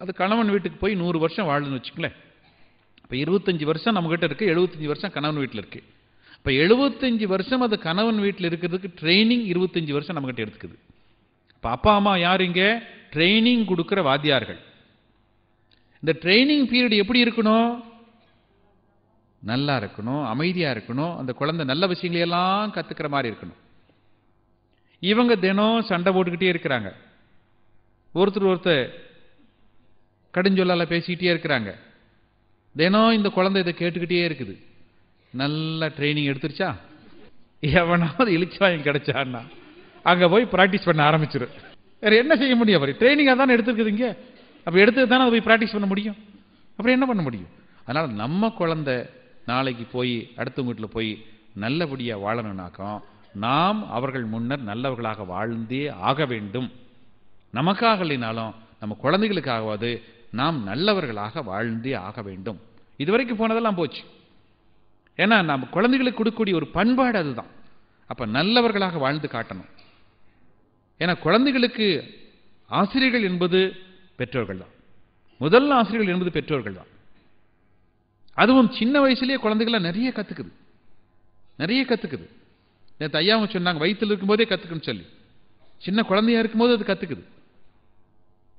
அது கணவன் வீட்டுக்கு போய் நூறு வருஷம் வாழணும்னு வச்சுங்களேன் இப்போ இருபத்தஞ்சி வருஷம் நம்மக்கிட்ட இருக்குது எழுபத்தஞ்சி வருஷம் கணவன் வீட்டில் இருக்குது இப்போ எழுபத்தஞ்சி வருஷம் அது கணவன் வீட்டில் இருக்கிறதுக்கு ட்ரைனிங் இருபத்தஞ்சி வருஷம் நம்மக்கிட்ட எடுத்துக்குது இப்போ அப்பா அம்மா யார் இங்கே ட்ரைனிங் கொடுக்குற வாத்தியார்கள் இந்த ட்ரைனிங் பீரியட் எப்படி இருக்கணும் நல்லா இருக்கணும் அமைதியாக இருக்கணும் அந்த குழந்தை நல்ல விஷயங்களையெல்லாம் கற்றுக்கிற மாதிரி இருக்கணும் இவங்க தினம் சண்டை போட்டுக்கிட்டே இருக்கிறாங்க ஒருத்தர் ஒருத்தர் கடுஞ்சொல்லால் பேசிக்கிட்டே இருக்கிறாங்க தினம் இந்த குழந்தை இதை கேட்டுக்கிட்டே இருக்குது நல்லா ட்ரைனிங் எடுத்துருச்சா எவனாவது இழிச்சாயம் கிடைச்சான்னா அங்கே போய் ப்ராக்டிஸ் பண்ண ஆரம்பிச்சிரு வேறு என்ன செய்ய முடியும் அவர் ட்ரைனிங்காக தானே எடுத்துருக்குதுங்க அப்போ எடுத்து தானே அதை போய் ப்ராக்டிஸ் பண்ண முடியும் அப்புறம் என்ன பண்ண முடியும் அதனால் நம்ம குழந்தை நாளைக்கு போய் அடுத்த வீட்டில் போய் நல்லபடியாக வாழணுனாக்கோ நாம் அவர்கள் முன்னர் நல்லவர்களாக வாழ்ந்தே ஆக வேண்டும் நமக்காக இல்லைனாலும் நம்ம குழந்தைகளுக்காகவாது நாம் நல்லவர்களாக வாழ்ந்தே ஆக வேண்டும் இதுவரைக்கும் போனதெல்லாம் போச்சு ஏன்னா நம்ம குழந்தைகளுக்கு கொடுக்கக்கூடிய ஒரு பண்பாடு அதுதான் அப்போ நல்லவர்களாக வாழ்ந்து காட்டணும் ஏன்னா குழந்தைகளுக்கு ஆசிரியர்கள் என்பது பெற்றோர்கள் தான் முதல் ஆசிரியர்கள் என்பது பெற்றோர்கள் தான் அதுவும் சின்ன வயசுலேயே குழந்தைகள்லாம் நிறைய கற்றுக்குது நிறைய கற்றுக்குது நேற்று ஐயாவும் சொன்னாங்க வயிற்றில் இருக்கும்போதே கற்றுக்குன்னு சொல்லி சின்ன குழந்தையா இருக்கும்போது அது கற்றுக்குது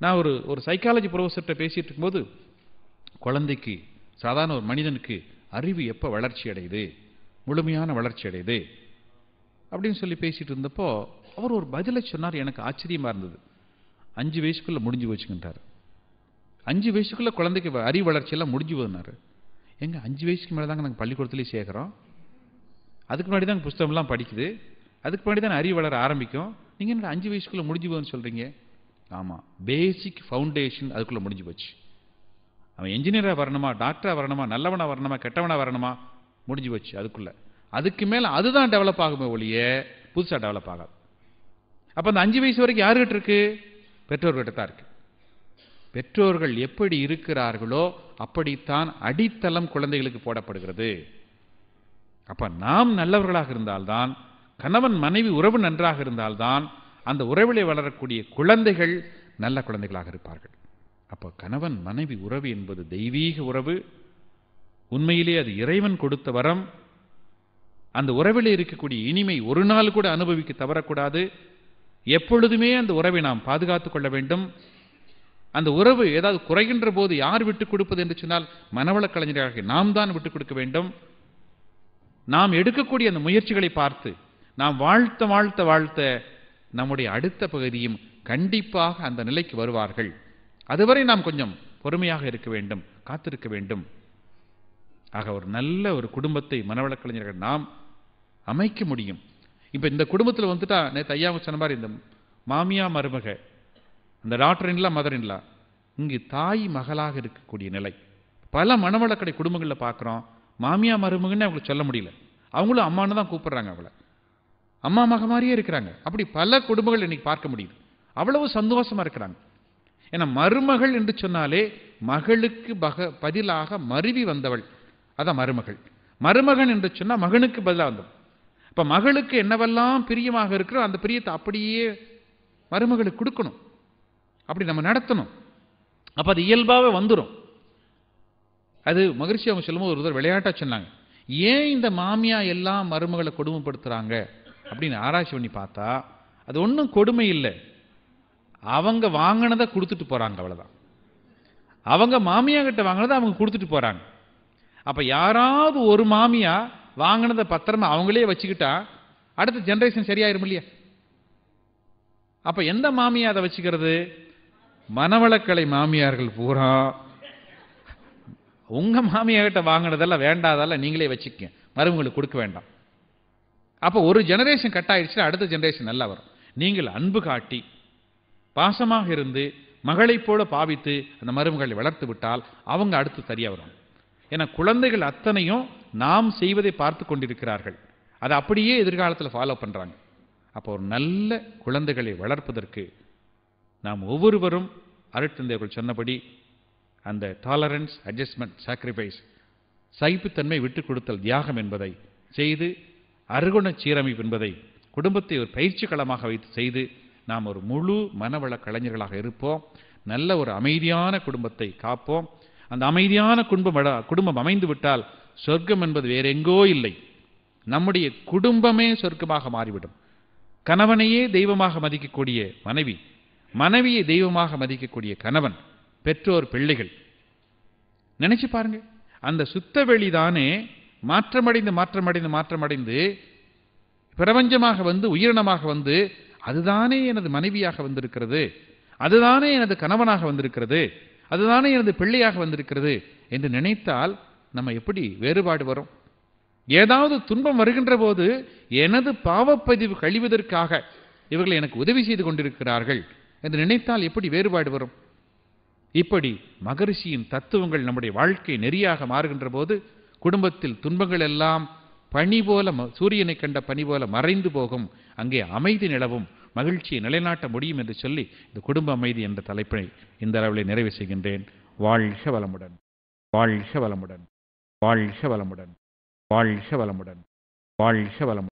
நான் ஒரு ஒரு சைக்காலஜி ப்ரொஃபஸர்கிட்ட பேசிகிட்டு இருக்கும்போது குழந்தைக்கு சாதாரண ஒரு மனிதனுக்கு அறிவு எப்போ வளர்ச்சி அடையுது முழுமையான வளர்ச்சி அடையுது அப்படின்னு சொல்லி பேசிகிட்டு இருந்தப்போ அவர் ஒரு பதிலை சொன்னார் எனக்கு ஆச்சரியமாக இருந்தது அஞ்சு வயசுக்குள்ளே முடிஞ்சு வச்சுக்கின்றார் அஞ்சு வயசுக்குள்ளே குழந்தைக்கு அறிவு வளர்ச்சியெல்லாம் முடிஞ்சு போதுனாரு எங்கள் அஞ்சு வயசுக்கு மேலே தாங்க நாங்கள் பள்ளிக்கூடத்துலேயே சேர்க்குறோம் அதுக்கு முன்னாடி தான் புஸ்தகம்லாம் படிக்குது அதுக்கு முன்னாடி தான் அறிவு வளர ஆரம்பிக்கும் நீங்கள் என்ன அஞ்சு வயசுக்குள்ளே முடிஞ்சு போகுதுன்னு சொல்கிறீங்க ஆமாம் பேசிக் ஃபவுண்டேஷன் அதுக்குள்ளே முடிஞ்சு போச்சு அவன் என்ஜினியராக வரணுமா டாக்டராக வரணுமா நல்லவனாக வரணுமா கெட்டவனாக வரணுமா முடிஞ்சு போச்சு அதுக்குள்ளே அதுக்கு மேலே அதுதான் டெவலப் ஆகுமே ஒழிய புதுசாக டெவலப் ஆகாது அப்போ அந்த அஞ்சு வயசு வரைக்கும் யாருக்கிட்ட இருக்குது பெற்றோர்கிட்ட தான் இருக்குது பெற்றோர்கள் எப்படி இருக்கிறார்களோ அப்படித்தான் அடித்தளம் குழந்தைகளுக்கு போடப்படுகிறது அப்ப நாம் நல்லவர்களாக இருந்தால்தான் கணவன் மனைவி உறவு நன்றாக இருந்தால்தான் அந்த உறவிலே வளரக்கூடிய குழந்தைகள் நல்ல குழந்தைகளாக இருப்பார்கள் அப்போ கணவன் மனைவி உறவு என்பது தெய்வீக உறவு உண்மையிலே அது இறைவன் கொடுத்த வரம் அந்த உறவிலே இருக்கக்கூடிய இனிமை ஒரு நாள் கூட அனுபவிக்க தவறக்கூடாது எப்பொழுதுமே அந்த உறவை நாம் பாதுகாத்துக் கொள்ள வேண்டும் அந்த உறவு ஏதாவது குறைகின்ற போது யார் விட்டுக் கொடுப்பது என்று சொன்னால் மனவள கலைஞராக நாம் தான் விட்டுக் கொடுக்க வேண்டும் நாம் எடுக்கக்கூடிய அந்த முயற்சிகளை பார்த்து நாம் வாழ்த்த வாழ்த்த வாழ்த்த நம்முடைய அடுத்த பகுதியும் கண்டிப்பாக அந்த நிலைக்கு வருவார்கள் அதுவரை நாம் கொஞ்சம் பொறுமையாக இருக்க வேண்டும் காத்திருக்க வேண்டும் ஆக ஒரு நல்ல ஒரு குடும்பத்தை கலைஞர்கள் நாம் அமைக்க முடியும் இப்போ இந்த குடும்பத்தில் வந்துட்டா நேற்று ஐயாவும் சொன்ன மாதிரி இந்த மாமியா மருமக அந்த டாக்டர் இன்லா மதர் இன்லா இங்கு தாய் மகளாக இருக்கக்கூடிய நிலை பல மனவளக்கடை குடும்பங்களில் பார்க்குறோம் மாமியா மருமகன்னு அவங்களுக்கு சொல்ல முடியல அவங்களும் அம்மானு தான் கூப்பிட்றாங்க அவளை அம்மா மக மாதிரியே இருக்கிறாங்க அப்படி பல குடும்பங்கள் இன்னைக்கு பார்க்க முடியுது அவ்வளவு சந்தோஷமாக இருக்கிறாங்க ஏன்னா மருமகள் என்று சொன்னாலே மகளுக்கு பக பதிலாக மருவி வந்தவள் அதான் மருமகள் மருமகன் என்று சொன்னால் மகனுக்கு பதிலாக வந்தவள் இப்போ மகளுக்கு என்னவெல்லாம் பிரியமாக இருக்கிறோ அந்த பிரியத்தை அப்படியே மருமகளுக்கு கொடுக்கணும் அப்படி நம்ம நடத்தணும் அப்போ அது இயல்பாகவே வந்துடும் அது மகிழ்ச்சி அவங்க சொல்லும்போது ஒரு தடவை விளையாட்டாக சொன்னாங்க ஏன் இந்த மாமியா எல்லாம் மருமகளை கொடுமைப்படுத்துகிறாங்க அப்படின்னு ஆராய்ச்சி பண்ணி பார்த்தா அது ஒன்றும் கொடுமை இல்லை அவங்க வாங்கினதை கொடுத்துட்டு போகிறாங்க அவ்வளோதான் அவங்க கிட்ட வாங்கினதை அவங்க கொடுத்துட்டு போகிறாங்க அப்போ யாராவது ஒரு மாமியா வாங்கினதை பத்திரமா அவங்களே வச்சுக்கிட்டா அடுத்த ஜென்ரேஷன் சரியாயிரும் இல்லையா அப்போ எந்த மாமியா அதை வச்சுக்கிறது மனவளக்கலை மாமியார்கள் பூரா உங்கள் மாமியார்கிட்ட வாங்கினதெல்லாம் வேண்டாதெல்லாம் நீங்களே வச்சுக்க மருமகளுக்கு கொடுக்க வேண்டாம் அப்போ ஒரு ஜெனரேஷன் கட் ஆயிடுச்சுன்னா அடுத்த ஜெனரேஷன் நல்லா வரும் நீங்கள் அன்பு காட்டி பாசமாக இருந்து மகளைப் போல பாவித்து அந்த மருமகளை வளர்த்து விட்டால் அவங்க அடுத்து சரியாக வரும் ஏன்னா குழந்தைகள் அத்தனையும் நாம் செய்வதை பார்த்து கொண்டிருக்கிறார்கள் அதை அப்படியே எதிர்காலத்தில் ஃபாலோ பண்ணுறாங்க அப்போ ஒரு நல்ல குழந்தைகளை வளர்ப்பதற்கு நாம் ஒவ்வொருவரும் அருட்தந்தையர்கள் சொன்னபடி அந்த டாலரன்ஸ் அட்ஜஸ்ட்மெண்ட் சாக்ரிஃபைஸ் சகிப்புத்தன்மை விட்டுக் கொடுத்தல் தியாகம் என்பதை செய்து அருகுண சீரமைப்பு என்பதை குடும்பத்தை ஒரு பயிற்சி களமாக வைத்து செய்து நாம் ஒரு முழு மனவள கலைஞர்களாக இருப்போம் நல்ல ஒரு அமைதியான குடும்பத்தை காப்போம் அந்த அமைதியான குடும்பம் குடும்பம் அமைந்து விட்டால் சொர்க்கம் என்பது வேற எங்கோ இல்லை நம்முடைய குடும்பமே சொர்க்கமாக மாறிவிடும் கணவனையே தெய்வமாக மதிக்கக்கூடிய மனைவி மனைவியை தெய்வமாக மதிக்கக்கூடிய கணவன் பெற்றோர் பிள்ளைகள் நினைச்சு பாருங்க அந்த சுத்த வெளிதானே மாற்றமடைந்து மாற்றமடைந்து மாற்றமடைந்து பிரபஞ்சமாக வந்து உயிரினமாக வந்து அதுதானே எனது மனைவியாக வந்திருக்கிறது அதுதானே எனது கணவனாக வந்திருக்கிறது அதுதானே எனது பிள்ளையாக வந்திருக்கிறது என்று நினைத்தால் நம்ம எப்படி வேறுபாடு வரும் ஏதாவது துன்பம் வருகின்ற போது எனது பாவப்பதிவு கழிவதற்காக இவர்கள் எனக்கு உதவி செய்து கொண்டிருக்கிறார்கள் என்று நினைத்தால் எப்படி வேறுபாடு வரும் இப்படி மகரிஷியின் தத்துவங்கள் நம்முடைய வாழ்க்கை நெறியாக மாறுகின்ற போது குடும்பத்தில் துன்பங்கள் எல்லாம் பனி போல சூரியனை கண்ட பனி போல மறைந்து போகும் அங்கே அமைதி நிலவும் மகிழ்ச்சியை நிலைநாட்ட முடியும் என்று சொல்லி இந்த குடும்ப அமைதி என்ற தலைப்பினை இந்த அளவில் நிறைவு செய்கின்றேன் வாழ்க வளமுடன் வாழ்க வளமுடன் வாழ்க வளமுடன் வாழ்க வளமுடன் வாழ்க வளமுடன்